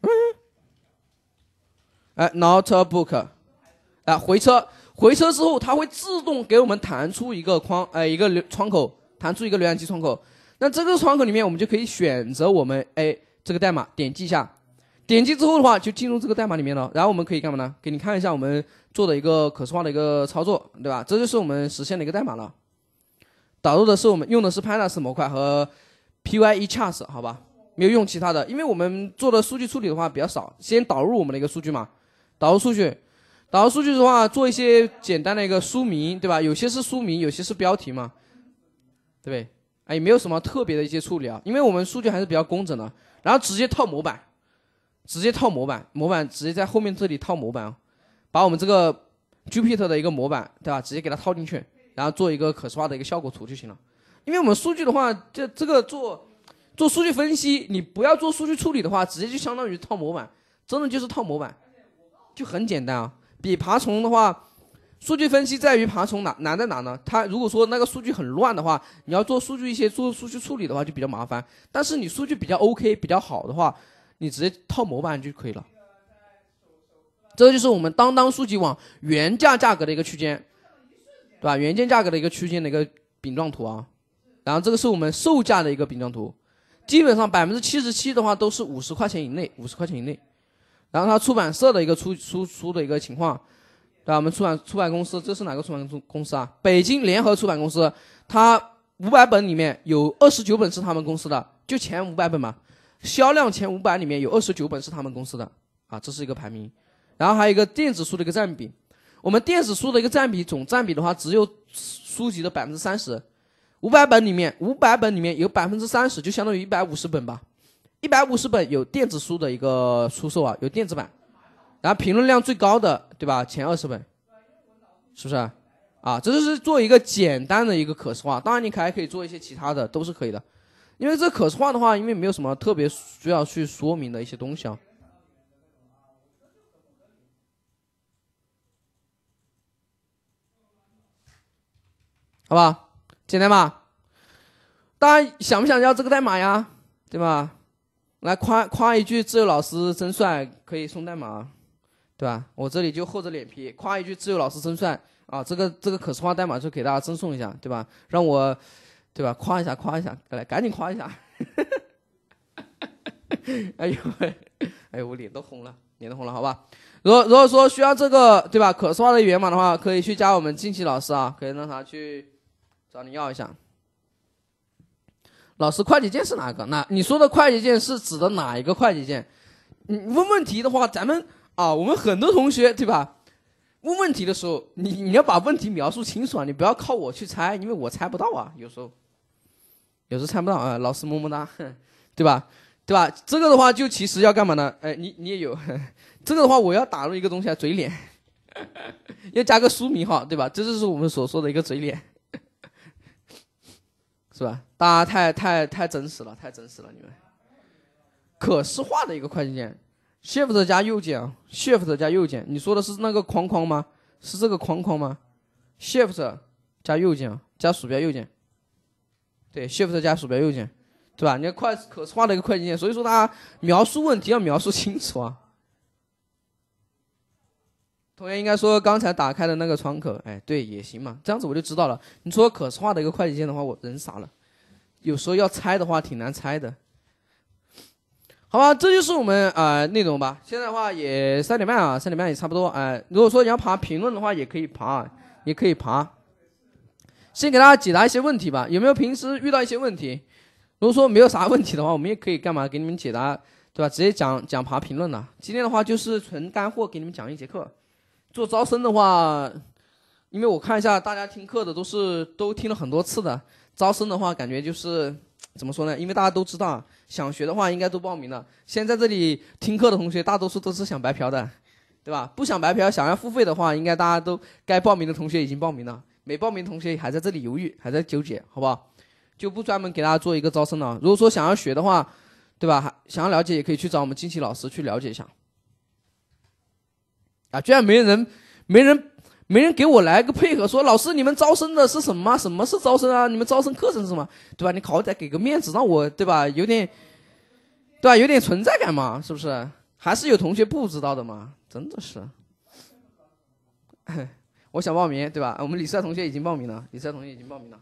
r 哎，Notebook，哎，回车，回车之后它会自动给我们弹出一个框，哎，一个窗口，弹出一个浏览器窗口。那这个窗口里面我们就可以选择我们哎这个代码，点击一下。点击之后的话，就进入这个代码里面了。然后我们可以干嘛呢？给你看一下我们做的一个可视化的一个操作，对吧？这就是我们实现的一个代码了。导入的是我们用的是 pandas 模块和 p y e c h a r s 好吧？没有用其他的，因为我们做的数据处理的话比较少。先导入我们的一个数据嘛，导入数据，导入数据的话做一些简单的一个书名，对吧？有些是书名，有些是标题嘛，对不对？哎，也没有什么特别的一些处理啊，因为我们数据还是比较工整的。然后直接套模板。直接套模板，模板直接在后面这里套模板，把我们这个 j u P T e r 的一个模板，对吧？直接给它套进去，然后做一个可视化的一个效果图就行了。因为我们数据的话，这这个做做数据分析，你不要做数据处理的话，直接就相当于套模板，真的就是套模板，就很简单啊。比爬虫的话，数据分析在于爬虫难难在哪呢？它如果说那个数据很乱的话，你要做数据一些做数据处理的话就比较麻烦，但是你数据比较 O K 比较好的话。你直接套模板就可以了，这就是我们当当书籍网原价价格的一个区间，对吧？原件价格的一个区间的一个饼状图啊，然后这个是我们售价的一个饼状图，基本上百分之七十七的话都是五十块钱以内，五十块钱以内。然后它出版社的一个出出出的一个情况，对吧？我们出版出版公司，这是哪个出版公公司啊？北京联合出版公司，它五百本里面有二十九本是他们公司的，就前五百本嘛。销量前五百里面有二十九本是他们公司的啊，这是一个排名，然后还有一个电子书的一个占比，我们电子书的一个占比，总占比的话只有书籍的百分之三十，五百本里面，五百本里面有百分之三十，就相当于一百五十本吧，一百五十本有电子书的一个出售啊，有电子版，然后评论量最高的对吧？前二十本，是不是？啊，这就是做一个简单的一个可视化，当然你还可以做一些其他的，都是可以的。因为这可视化的话，因为没有什么特别需要去说明的一些东西啊，好吧，简单吧？大家想不想要这个代码呀？对吧？来夸夸一句，自由老师真帅，可以送代码，对吧？我这里就厚着脸皮夸一句，自由老师真帅啊！这个这个可视化代码就给大家赠送一下，对吧？让我。对吧？夸一下，夸一下，来，赶紧夸一下！哎呦，喂，哎，呦，我脸都红了，脸都红了，好吧。如如果说需要这个对吧，可视化的源码的话，可以去加我们静琪老师啊，可以让他去找你要一下。老师，快捷键是哪个？那你说的快捷键是指的哪一个快捷键？你问问题的话，咱们啊，我们很多同学对吧？问问题的时候，你你要把问题描述清楚，啊，你不要靠我去猜，因为我猜不到啊，有时候，有时猜不到啊。老师么么哒，对吧？对吧？这个的话，就其实要干嘛呢？哎，你你也有，这个的话，我要打入一个东西，啊，嘴脸，要加个书名号，对吧？这就是我们所说的一个嘴脸，是吧？大家太太太真实了，太真实了，你们，可视化的一个快捷键。Shift 加右键啊，Shift 加右键。你说的是那个框框吗？是这个框框吗？Shift 加右键啊，加鼠标右键。对，Shift 加鼠标右键，对吧？你要快可视化的一个快捷键，所以说家描述问题要描述清楚啊。同学应该说刚才打开的那个窗口，哎，对，也行嘛。这样子我就知道了。你说可视化的一个快捷键的话，我人傻了。有时候要猜的话，挺难猜的。好吧，这就是我们啊内容吧。现在的话也三点半啊，三点半也差不多。哎，如果说你要爬评论的话，也可以爬，也可以爬。先给大家解答一些问题吧。有没有平时遇到一些问题？如果说没有啥问题的话，我们也可以干嘛？给你们解答，对吧？直接讲讲爬评论了。今天的话就是纯干货，给你们讲一节课。做招生的话，因为我看一下大家听课的都是都听了很多次的招生的话，感觉就是。怎么说呢？因为大家都知道，想学的话应该都报名了。现在这里听课的同学大多数都是想白嫖的，对吧？不想白嫖，想要付费的话，应该大家都该报名的同学已经报名了。没报名同学还在这里犹豫，还在纠结，好不好？就不专门给大家做一个招生了。如果说想要学的话，对吧？想要了解也可以去找我们金奇老师去了解一下。啊，居然没人，没人。没人给我来个配合，说老师，你们招生的是什么？什么是招生啊？你们招生课程是什么？对吧？你好歹给个面子，让我对吧？有点，对吧？有点存在感嘛，是不是？还是有同学不知道的嘛？真的是，我想报名，对吧？我们李帅同学已经报名了，李帅同学已经报名了。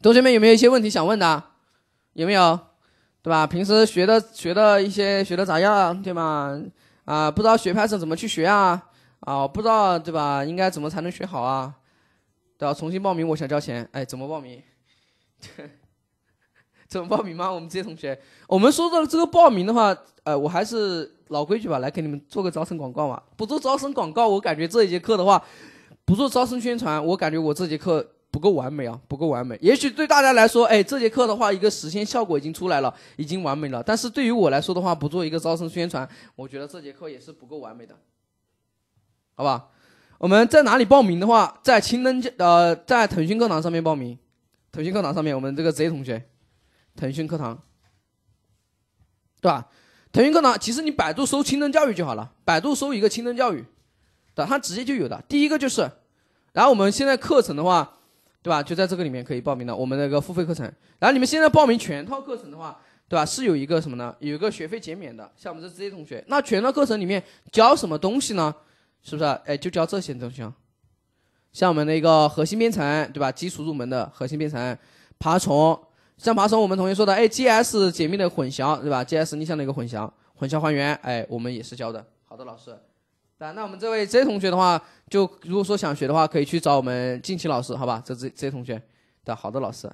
同学们有没有一些问题想问的？有没有？对吧？平时学的学的一些学的咋样？对吗？啊，不知道学 Python 怎么去学啊？啊，我不知道对吧？应该怎么才能学好啊？对吧？重新报名，我想交钱。哎，怎么报名？怎么报名吗？我们这些同学，我们说到这个报名的话，呃，我还是老规矩吧，来给你们做个招生广告嘛。不做招生广告，我感觉这一节课的话，不做招生宣传，我感觉我这节课不够完美啊，不够完美。也许对大家来说，哎，这节课的话，一个实现效果已经出来了，已经完美了。但是对于我来说的话，不做一个招生宣传，我觉得这节课也是不够完美的。好吧，我们在哪里报名的话，在青灯教呃，在腾讯课堂上面报名，腾讯课堂上面我们这个 Z 同学，腾讯课堂，对吧？腾讯课堂其实你百度搜“青灯教育”就好了，百度搜一个“青灯教育”，对，它直接就有的。第一个就是，然后我们现在课程的话，对吧？就在这个里面可以报名的，我们那个付费课程。然后你们现在报名全套课程的话，对吧？是有一个什么呢？有一个学费减免的，像我们这 Z 同学。那全套课程里面教什么东西呢？是不是？哎，就教这些东西，像我们的一个核心编程，对吧？基础入门的核心编程，爬虫。像爬虫，我们同学说的，哎，G S 解密的混淆，对吧？G S 逆向的一个混淆，混淆还原，哎，我们也是教的。好的，老师。那那我们这位 Z 同学的话，就如果说想学的话，可以去找我们近期老师，好吧？这这这同学，对，好的，老师。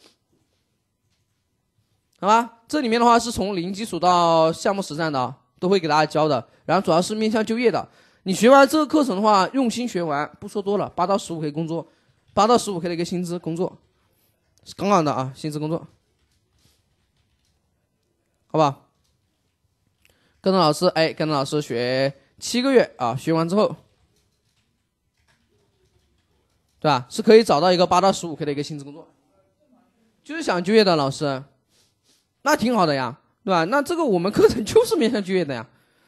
好吧，这里面的话是从零基础到项目实战的。都会给大家教的，然后主要是面向就业的。你学完这个课程的话，用心学完，不说多了，八到十五可以工作，八到十五 k 的一个薪资工作是杠杠的啊，薪资工作，好不好？着老师，哎，跟着老师学七个月啊，学完之后，对吧？是可以找到一个八到十五 k 的一个薪资工作，就是想就业的老师，那挺好的呀。对吧？那这个我们课程 就是面向就业的呀。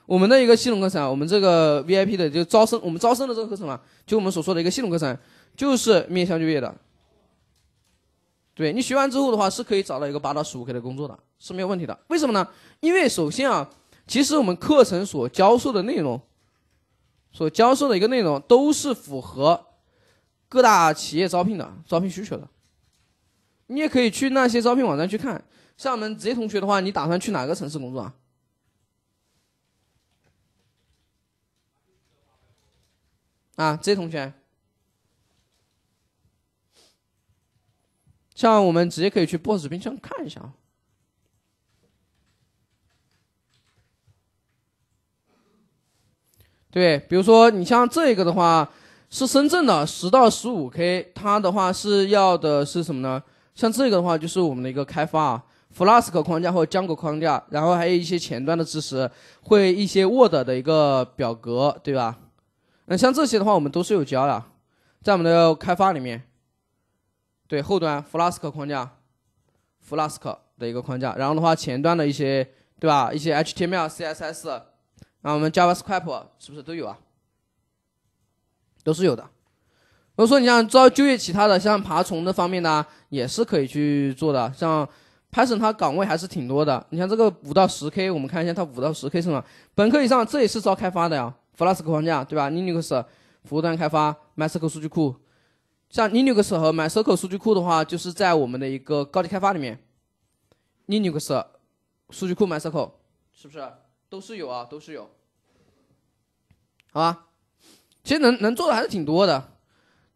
我们的一个系统课程啊，我们这个 VIP 的就招生，我们招生的这个课程啊，就我们所说的一个系统课程，就是面向就业的。对你学完之后的话，是可以找到一个八到十五 k 的工作的，是没有问题的。为什么呢？因为首先啊，其实我们课程所教授的内容，所教授的一个内容都是符合各大企业招聘的招聘需求的。你也可以去那些招聘网站去看。像我们职业同学的话，你打算去哪个城市工作啊？啊，职业同学，像我们直接可以去 boss 冰箱看一下。对，比如说你像这个的话，是深圳的十到十五 K，它的话是要的是什么呢？像这个的话，就是我们的一个开发啊。Flask 框架或 Django 框架，然后还有一些前端的知识，会一些 Word 的一个表格，对吧？那像这些的话，我们都是有教的，在我们的开发里面，对后端 Flask 框架，Flask 的一个框架，然后的话前端的一些，对吧？一些 HTML、CSS，后我们 JavaScript 是不是都有啊？都是有的。如果说你像招就业其他的，像爬虫的方面呢，也是可以去做的，像。Python 它岗位还是挺多的，你像这个五到十 K，我们看一下它五到十 K 是什么？本科以上，这也是招开发的呀，Flask 框架对吧？Linux 服务端开发，MySQL 数据库，像 Linux 和 MySQL 数据库的话，就是在我们的一个高级开发里面，Linux 数据库 MySQL 是不是都是有啊？都是有，好吧？其实能能做的还是挺多的，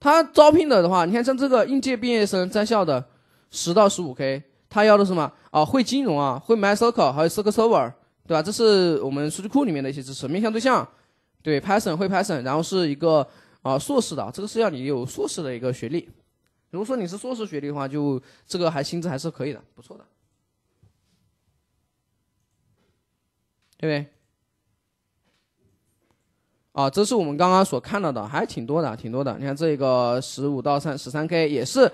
他招聘的的话，你看像这个应届毕业生在校的十到十五 K。他要的什么？啊，会金融啊，会 MySQL，还有 SQL Server，对吧？这是我们数据库里面的一些支持。面向对象，对 Python 会 Python，然后是一个啊硕士的，这个是要你有硕士的一个学历。如果说你是硕士学历的话，就这个还薪资还是可以的，不错的，对不对？啊，这是我们刚刚所看到的，还挺多的，挺多的。你看这个十五到三十三 K 也是。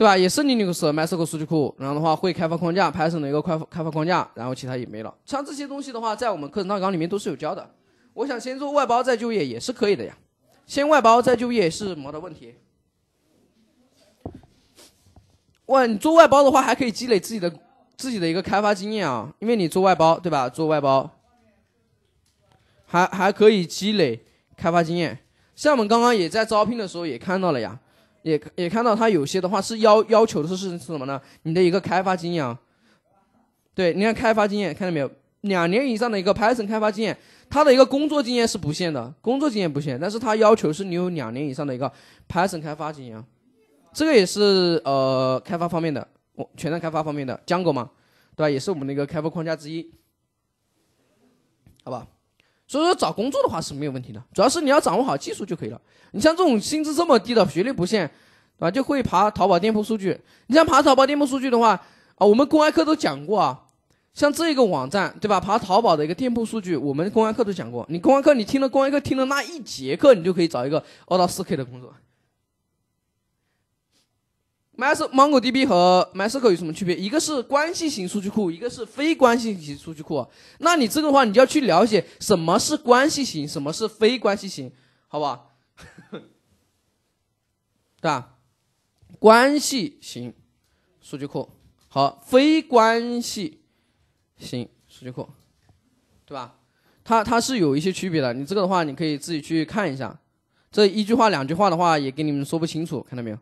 对吧？也是 Linux、MySQL 数据库，然后的话会开发框架，Python 的一个发开发框架，然后其他也没了。像这些东西的话，在我们课程大纲里面都是有教的。我想先做外包再就业也是可以的呀，先外包再就业是没得问题。哇，你做外包的话还可以积累自己的自己的一个开发经验啊，因为你做外包，对吧？做外包，还还可以积累开发经验。像我们刚刚也在招聘的时候也看到了呀。也也看到他有些的话是要要求的是是什么呢？你的一个开发经验，对，你看开发经验，看到没有？两年以上的一个 Python 开发经验，他的一个工作经验是不限的，工作经验不限，但是他要求是你有两年以上的一个 Python 开发经验，这个也是呃开发方面的，全站开发方面的，Django 嘛，对吧？也是我们的一个开发框架之一，好吧？所以说找工作的话是没有问题的，主要是你要掌握好技术就可以了。你像这种薪资这么低的，学历不限，对吧？就会爬淘宝店铺数据。你像爬淘宝店铺数据的话，啊，我们公安课都讲过啊，像这个网站，对吧？爬淘宝的一个店铺数据，我们公安课都讲过。你公安课你听了公安课听了那一节课，你就可以找一个二到四 K 的工作。MySQL、MongoDB 和 MySQL 有什么区别？一个是关系型数据库，一个是非关系型数据库。那你这个话，你就要去了解什么是关系型，什么是非关系型，好吧？对吧？关系型数据库和非关系型数据库，对吧？它它是有一些区别的。你这个的话，你可以自己去看一下。这一句话、两句话的话，也跟你们说不清楚，看到没有？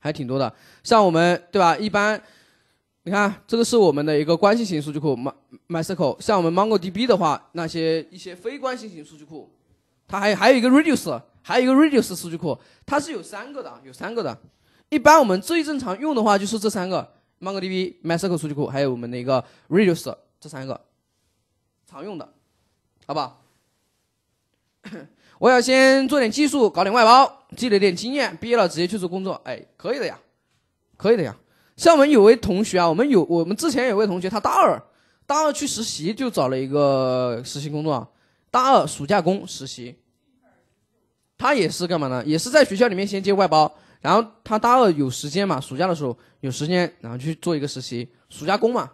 还挺多的，像我们对吧？一般，你看这个是我们的一个关系型数据库，My MySQL。像我们 MongoDB 的话，那些一些非关系型数据库，它还还有一个 r e d u c e 还有一个 r e d u c e 数据库，它是有三个的，有三个的。一般我们最正常用的话，就是这三个 MongoDB、MySQL 数据库，还有我们的一个 r e d u c e 这三个常用的，好不好？我要先做点技术，搞点外包，积累点经验，毕业了直接去做工作，哎，可以的呀，可以的呀。像我们有位同学啊，我们有我们之前有位同学，他大二，大二去实习就找了一个实习工作，大二暑假工实习，他也是干嘛呢？也是在学校里面先接外包，然后他大二有时间嘛，暑假的时候有时间，然后去做一个实习暑假工嘛，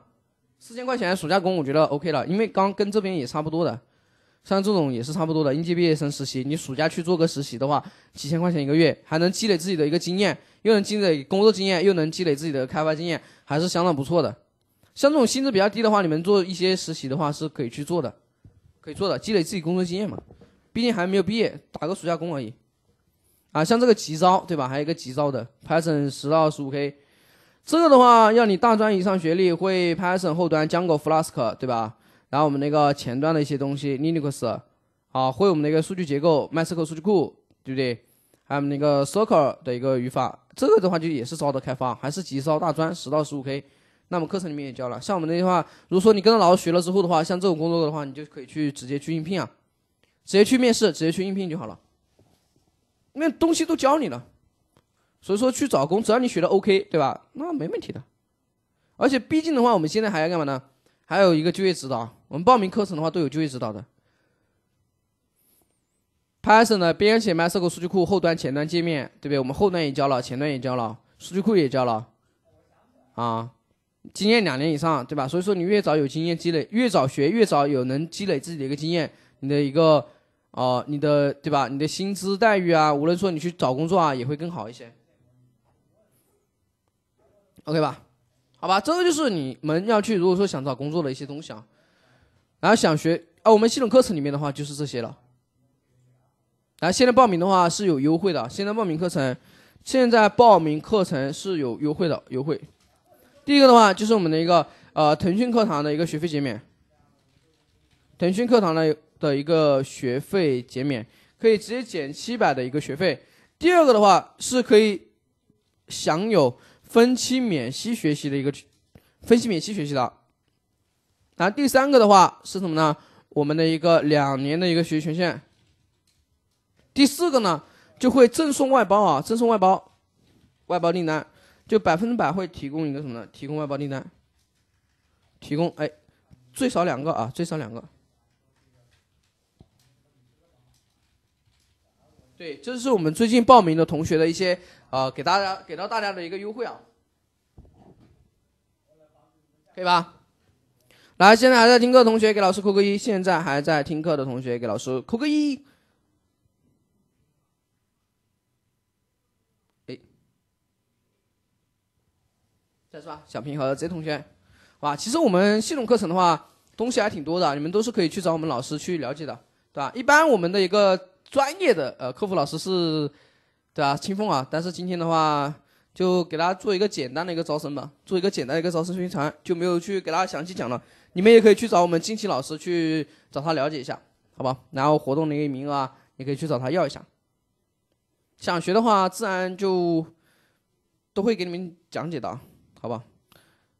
四千块钱暑假工我觉得 OK 了，因为刚跟这边也差不多的。像这种也是差不多的，应届毕业生实习，你暑假去做个实习的话，几千块钱一个月，还能积累自己的一个经验，又能积累工作经验，又能积累自己的开发经验，还是相当不错的。像这种薪资比较低的话，你们做一些实习的话是可以去做的，可以做的，积累自己工作经验嘛，毕竟还没有毕业，打个暑假工而已。啊，像这个急招对吧？还有一个急招的 Python 十到十五 K，这个的话要你大专以上学历，会 Python 后端、j a g o Flask 对吧？然后我们那个前端的一些东西，Linux，啊，会有我们那个数据结构，MySQL 数据库，对不对？还有我们那个 SQL 的一个语法，这个的话就也是招的开发，还是急招大专，十到十五 K。那么课程里面也教了，像我们那些话，如果说你跟着老师学了之后的话，像这种工作的话，你就可以去直接去应聘啊，直接去面试，直接去应聘就好了。那东西都教你了，所以说去找工，只要你学的 OK，对吧？那没问题的。而且毕竟的话，我们现在还要干嘛呢？还有一个就业指导。我们报名课程的话都有就业指导的。Python 的编写、MySQL 数据库后端、前端界面，对不对？我们后端也教了，前端也教了，数据库也教了，啊，经验两年以上，对吧？所以说你越早有经验积累，越早学，越早有能积累自己的一个经验，你的一个，啊你的对吧？你的薪资待遇啊，无论说你去找工作啊，也会更好一些。OK 吧？好吧，这个就是你们要去，如果说想找工作的一些东西啊。然后想学啊，我们系统课程里面的话就是这些了。然后现在报名的话是有优惠的，现在报名课程，现在报名课程是有优惠的优惠。第一个的话就是我们的一个呃腾讯课堂的一个学费减免，腾讯课堂的的一个学费减免可以直接减七百的一个学费。第二个的话是可以享有分期免息学习的一个分期免息学习的。然后第三个的话是什么呢？我们的一个两年的一个学习权限。第四个呢，就会赠送外包啊，赠送外包，外包订单，就百分之百会提供一个什么呢？提供外包订单，提供哎，最少两个啊，最少两个。对，这是我们最近报名的同学的一些呃，给大家给到大家的一个优惠啊，可以吧？来，现在还在听课的同学给老师扣个一。现在还在听课的同学给老师扣个一。哎，在是吧？小平和 Z 同学，哇，其实我们系统课程的话，东西还挺多的，你们都是可以去找我们老师去了解的，对吧？一般我们的一个专业的呃客服老师是，对吧？清风啊，但是今天的话就给大家做一个简单的一个招生吧，做一个简单的一个招生宣传，就没有去给大家详细讲了。你们也可以去找我们金奇老师去找他了解一下，好吧？然后活动的一个名额，啊，也可以去找他要一下。想学的话，自然就都会给你们讲解的，好吧？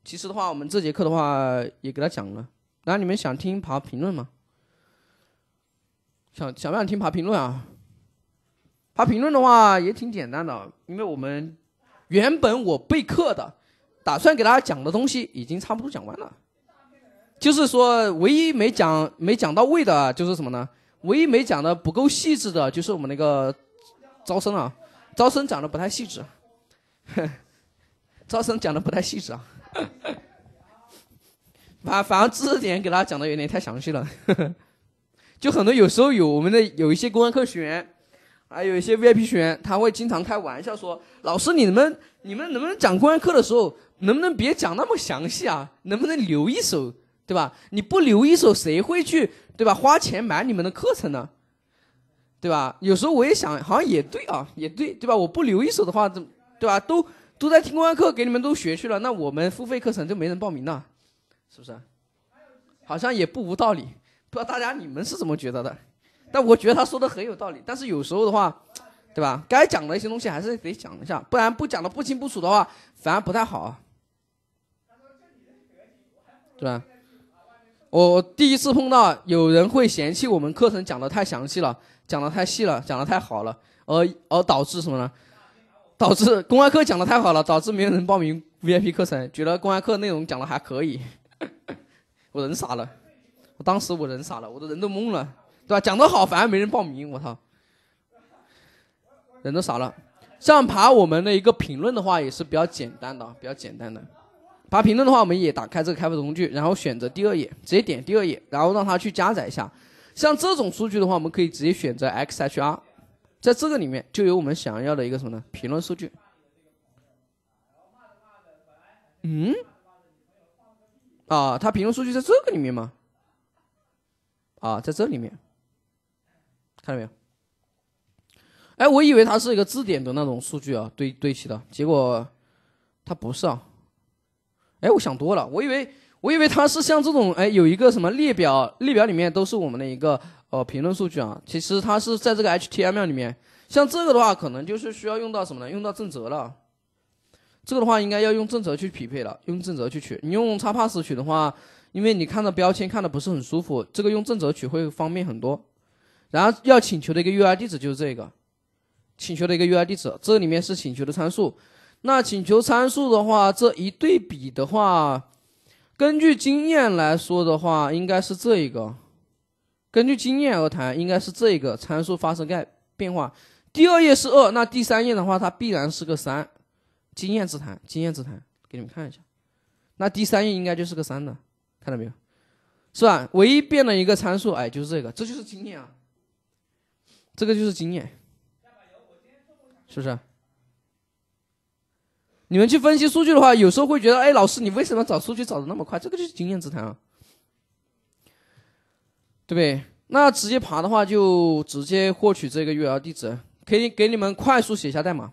其实的话，我们这节课的话也给他讲了。然后你们想听爬评论吗？想想不想听爬评论啊？爬评论的话也挺简单的，因为我们原本我备课的，打算给大家讲的东西已经差不多讲完了。就是说，唯一没讲没讲到位的，就是什么呢？唯一没讲的不够细致的，就是我们那个招生啊，招生讲的不太细致，招生讲的不太细致啊。把 反而知识点给大家讲的有点太详细了，就很多有时候有我们的有一些公安课学员，还有一些 VIP 学员，他会经常开玩笑说：“老师，你们你们能不能讲公安课的时候，能不能别讲那么详细啊？能不能留一手？”对吧？你不留一手，谁会去？对吧？花钱买你们的课程呢？对吧？有时候我也想，好像也对啊，也对，对吧？我不留一手的话，怎对吧？都都在听公开课，给你们都学去了，那我们付费课程就没人报名了，是不是？好像也不无道理。不知道大家你们是怎么觉得的？但我觉得他说的很有道理。但是有时候的话，对吧？该讲的一些东西还是得讲一下，不然不讲的不清不楚的话，反而不太好。对吧？我第一次碰到有人会嫌弃我们课程讲的太详细了，讲的太细了，讲的太好了，而而导致什么呢？导致公开课讲的太好了，导致没有人报名 VIP 课程，觉得公开课内容讲的还可以。我人傻了，我当时我人傻了，我的人都懵了，对吧？讲的好反而没人报名，我操，人都傻了。上爬我们的一个评论的话也是比较简单的，比较简单的。发评论的话，我们也打开这个开发工具，然后选择第二页，直接点第二页，然后让它去加载一下。像这种数据的话，我们可以直接选择 XHR，在这个里面就有我们想要的一个什么呢？评论数据。嗯？啊，它评论数据在这个里面吗？啊，在这里面，看到没有？哎，我以为它是一个字典的那种数据啊，堆堆起的，结果它不是啊。哎，我想多了，我以为我以为它是像这种，哎，有一个什么列表，列表里面都是我们的一个呃评论数据啊。其实它是在这个 HTML 里面，像这个的话，可能就是需要用到什么呢？用到正则了。这个的话，应该要用正则去匹配了，用正则去取。你用叉 pass 取的话，因为你看到标签看的不是很舒服，这个用正则取会方便很多。然后要请求的一个 u i 地址就是这个，请求的一个 u i 地址，这里面是请求的参数。那请求参数的话，这一对比的话，根据经验来说的话，应该是这一个。根据经验而谈，应该是这一个参数发生概变。化。第二页是二，那第三页的话，它必然是个三。经验之谈，经验之谈，给你们看一下。那第三页应该就是个三的，看到没有？是吧？唯一变了一个参数，哎，就是这个，这就是经验啊。这个就是经验，是不是？你们去分析数据的话，有时候会觉得，哎，老师，你为什么找数据找的那么快？这个就是经验之谈啊，对不对？那直接爬的话，就直接获取这个 URL 地址，可以给你们快速写一下代码，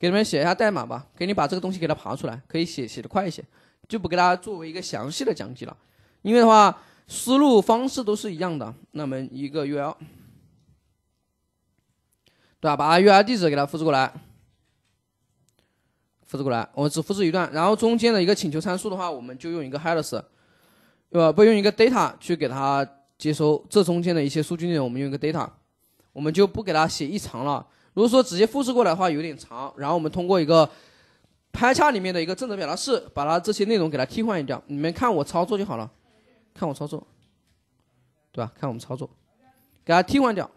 给你们写一下代码吧，给你把这个东西给它爬出来，可以写写的快一些，就不给大家作为一个详细的讲解了，因为的话，思路方式都是一样的。那么一个 URL，对吧？把 URL 地址给它复制过来。复制过来，我只复制一段，然后中间的一个请求参数的话，我们就用一个 headers，对吧？不用一个 data 去给它接收，这中间的一些数据内容我们用一个 data，我们就不给它写异常了。如果说直接复制过来的话有点长，然后我们通过一个拍卡里面的一个正则表达式，把它这些内容给它替换掉。你们看我操作就好了，看我操作，对吧？看我们操作，给它替换掉，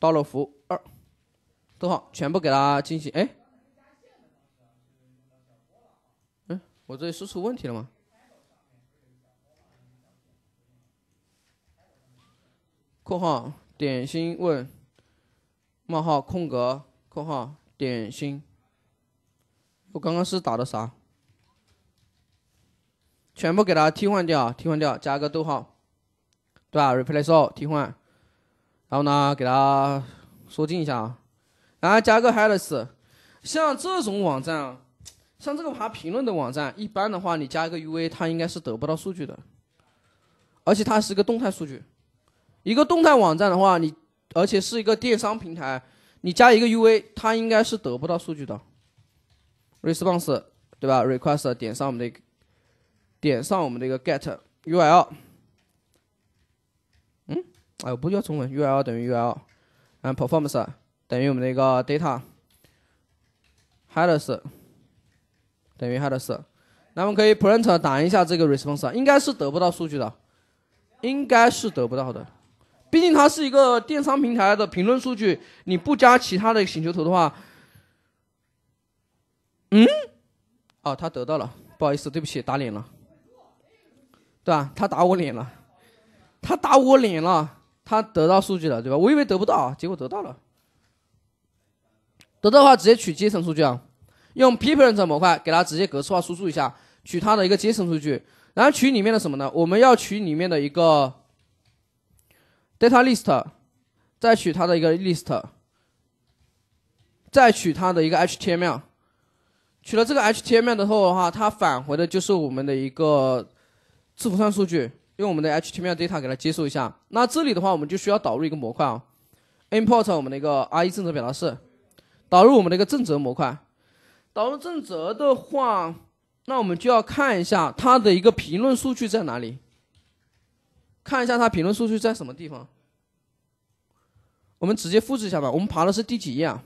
到了服务。逗号，全部给它进行哎，嗯，我这里是出问题了吗？括号点心问，冒号空格，括号点心，我刚刚是打的啥？全部给它替换掉，替换掉，加个逗号，对吧？Replace all 替换，然后呢，给它缩进一下啊。然后加个 headers，像这种网站啊，像这个爬评论的网站，一般的话你加一个 ua，它应该是得不到数据的。而且它是一个动态数据，一个动态网站的话，你而且是一个电商平台，你加一个 ua，它应该是得不到数据的。response 对吧？request 点上我们的，点上我们的一个 get ul。嗯，哎，不要中文，ul 等于 ul，嗯，performer a n c。等于我们的一个 data headers 等于 headers，那么可以 print 打一下这个 response，应该是得不到数据的，应该是得不到的，毕竟它是一个电商平台的评论数据，你不加其他的请求头的话，嗯，哦，他得到了，不好意思，对不起，打脸了，对吧？他打我脸了，他打我脸了，他得到数据了，对吧？我以为得不到，结果得到了。得到的话，直接取阶层数据啊，用 People 认模块给它直接格式化输出一下，取它的一个阶层数据，然后取里面的什么呢？我们要取里面的一个 data list，再取它的一个 list，再取它的一个 HTML。取了这个 HTML 的后的话，它返回的就是我们的一个字符串数据，用我们的 HTML data 给它接收一下。那这里的话，我们就需要导入一个模块啊，import 我们的一个 IE 正则表达式。导入我们的一个正则模块，导入正则的话，那我们就要看一下它的一个评论数据在哪里。看一下它评论数据在什么地方。我们直接复制一下吧。我们爬的是第几页啊？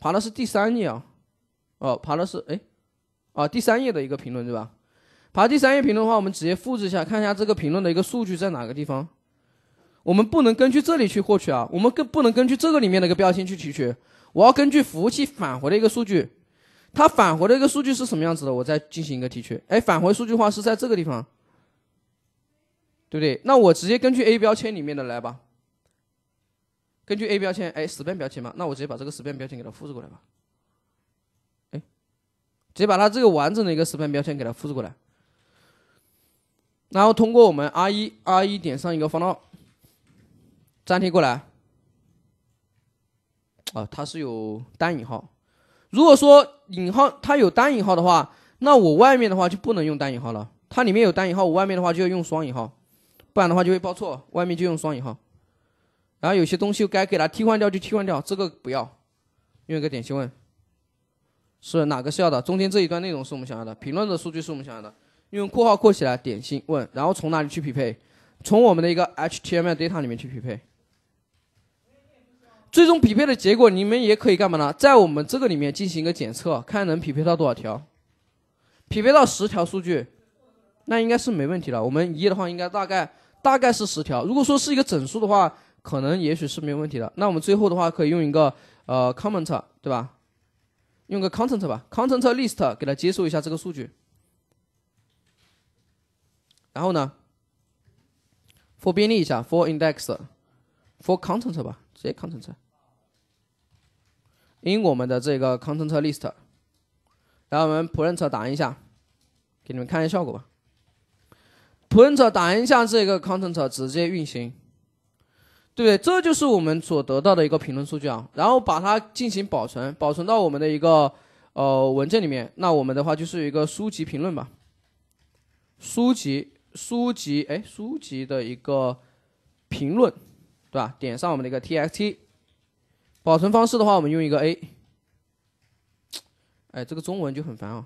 爬的是第三页啊？哦，爬的是哎，啊，第三页的一个评论对吧？爬第三页评论的话，我们直接复制一下，看一下这个评论的一个数据在哪个地方。我们不能根据这里去获取啊，我们更不能根据这个里面的一个标签去提取。我要根据服务器返回的一个数据，它返回的一个数据是什么样子的，我再进行一个提取。哎，返回数据话是在这个地方，对不对？那我直接根据 A 标签里面的来吧。根据 A 标签，哎，a n 标签嘛，那我直接把这个 span 标签给它复制过来吧。哎，直接把它这个完整的一个 span 标签给它复制过来，然后通过我们 R 1 R 1点上一个方到。粘贴过来，啊，它是有单引号。如果说引号它有单引号的话，那我外面的话就不能用单引号了。它里面有单引号，我外面的话就要用双引号，不然的话就会报错。外面就用双引号。然后有些东西该给它替换掉就替换掉，这个不要。用一个点心问，是哪个是要的？中间这一段内容是我们想要的，评论的数据是我们想要的。用括号括起来，点心问，然后从哪里去匹配？从我们的一个 HTML data 里面去匹配。最终匹配的结果，你们也可以干嘛呢？在我们这个里面进行一个检测，看能匹配到多少条。匹配到十条数据，那应该是没问题了。我们一的话，应该大概大概是十条。如果说是一个整数的话，可能也许是没问题的。那我们最后的话，可以用一个呃 comment 对吧？用个 content 吧，content list 给它接收一下这个数据。然后呢，for 便利一下，for index，for content 吧。直接 content，in 我们的这个 content list，然后我们 print 打印一下，给你们看一下效果吧。print 打印一下这个 content 直接运行，对不对？这就是我们所得到的一个评论数据啊。然后把它进行保存，保存到我们的一个呃文件里面。那我们的话就是一个书籍评论吧，书籍书籍哎书籍的一个评论。对吧？点上我们的一个 TXT，保存方式的话，我们用一个 A。哎，这个中文就很烦啊。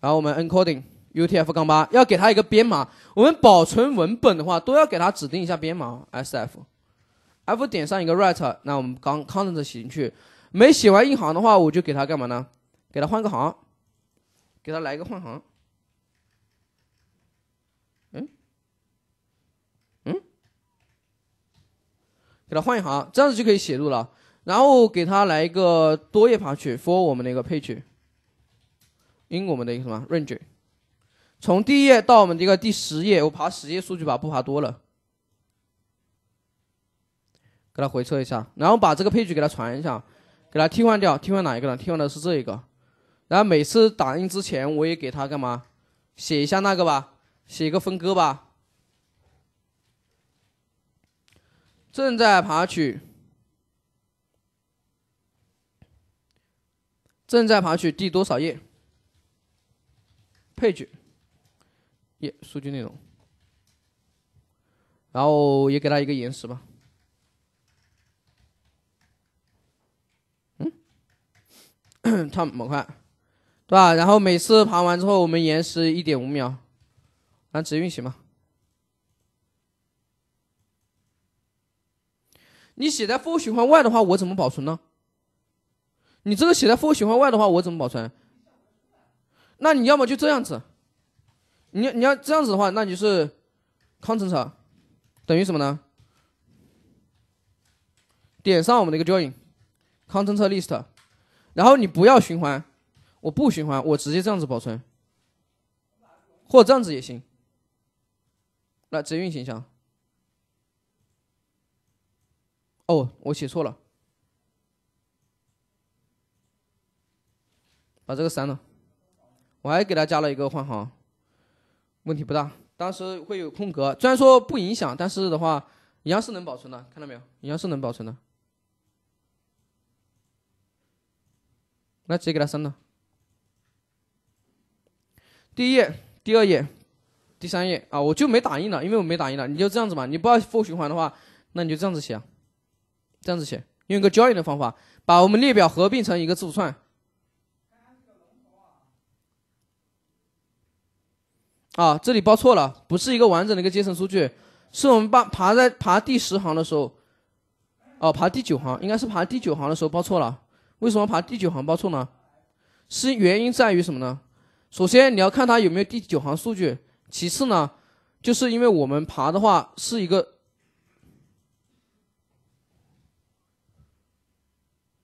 然后我们 Encoding UTF-8，要给它一个编码。我们保存文本的话，都要给它指定一下编码。SF，F 点上一个 write，那我们刚 content 写进去，没写完一行的话，我就给它干嘛呢？给它换个行，给它来一个换行。给它换一行，这样子就可以写入了。然后给它来一个多页爬取，for 我们的一个 page，in 我们的一个什么 range，从第一页到我们的一个第十页，我爬十页数据吧，不爬多了。给它回测一下，然后把这个配置给它传一下，给它替换掉，替换哪一个呢？替换的是这一个。然后每次打印之前，我也给它干嘛？写一下那个吧，写一个分割吧。正在爬取，正在爬取第多少页？page 页数据内容，然后也给它一个延时吧。嗯，它模块，对吧？然后每次爬完之后，我们延时一点五秒，直接运行吧。你写在 for 循环外的话，我怎么保存呢？你这个写在 for 循环外的话，我怎么保存？那你要么就这样子，你你要这样子的话，那就是 c o n t e n t 等于什么呢？点上我们的一个 j o i n c o n t e n t list，然后你不要循环，我不循环，我直接这样子保存，或者这样子也行。来，直接运行一下。哦，我写错了，把这个删了。我还给他加了一个换行，问题不大。当时会有空格，虽然说不影响，但是的话，一样是能保存的，看到没有？一样是能保存的。那直接给他删了。第一页，第二页，第三页啊，我就没打印了，因为我没打印了。你就这样子嘛，你不要负循环的话，那你就这样子写。这样子写，用一个 join 的方法把我们列表合并成一个字符串。啊，这里报错了，不是一个完整的一个阶层数据，是我们把爬在爬第十行的时候，哦，爬第九行，应该是爬第九行的时候报错了。为什么爬第九行报错呢？是原因在于什么呢？首先你要看它有没有第九行数据，其次呢，就是因为我们爬的话是一个。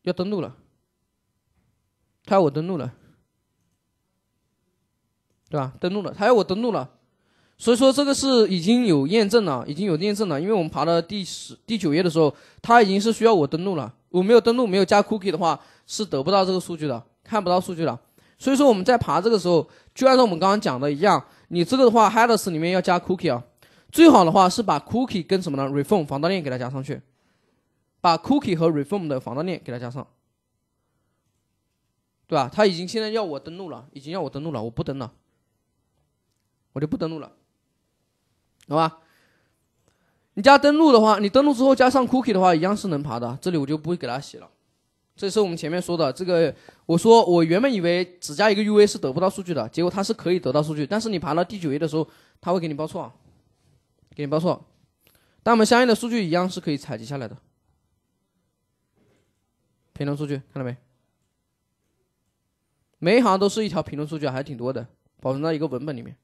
要登录了，他要我登录了，对吧？登录了，他要我登录了，所以说这个是已经有验证了，已经有验证了，因为我们爬到第十第九页的时候，它已经是需要我登录了。我没有登录，没有加 cookie 的话，是得不到这个数据的，看不到数据的。所以说我们在爬这个时候，就按照我们刚刚讲的一样，你这个的话 headers 里面要加 cookie 啊，最好的话是把 cookie 跟什么呢？r e f o r m 防盗链给它加上去。把 cookie 和 reform 的防盗链给它加上，对吧？他已经现在要我登录了，已经要我登录了，我不登了，我就不登录了，好吧？你加登录的话，你登录之后加上 cookie 的话，一样是能爬的。这里我就不会给它写了。这是我们前面说的这个，我说我原本以为只加一个 U A 是得不到数据的，结果它是可以得到数据。但是你爬到第九页的时候，它会给你报错，给你报错，但我们相应的数据一样是可以采集下来的。评论数据看到没？每一行都是一条评论数据，还挺多的，保存到一个文本里面。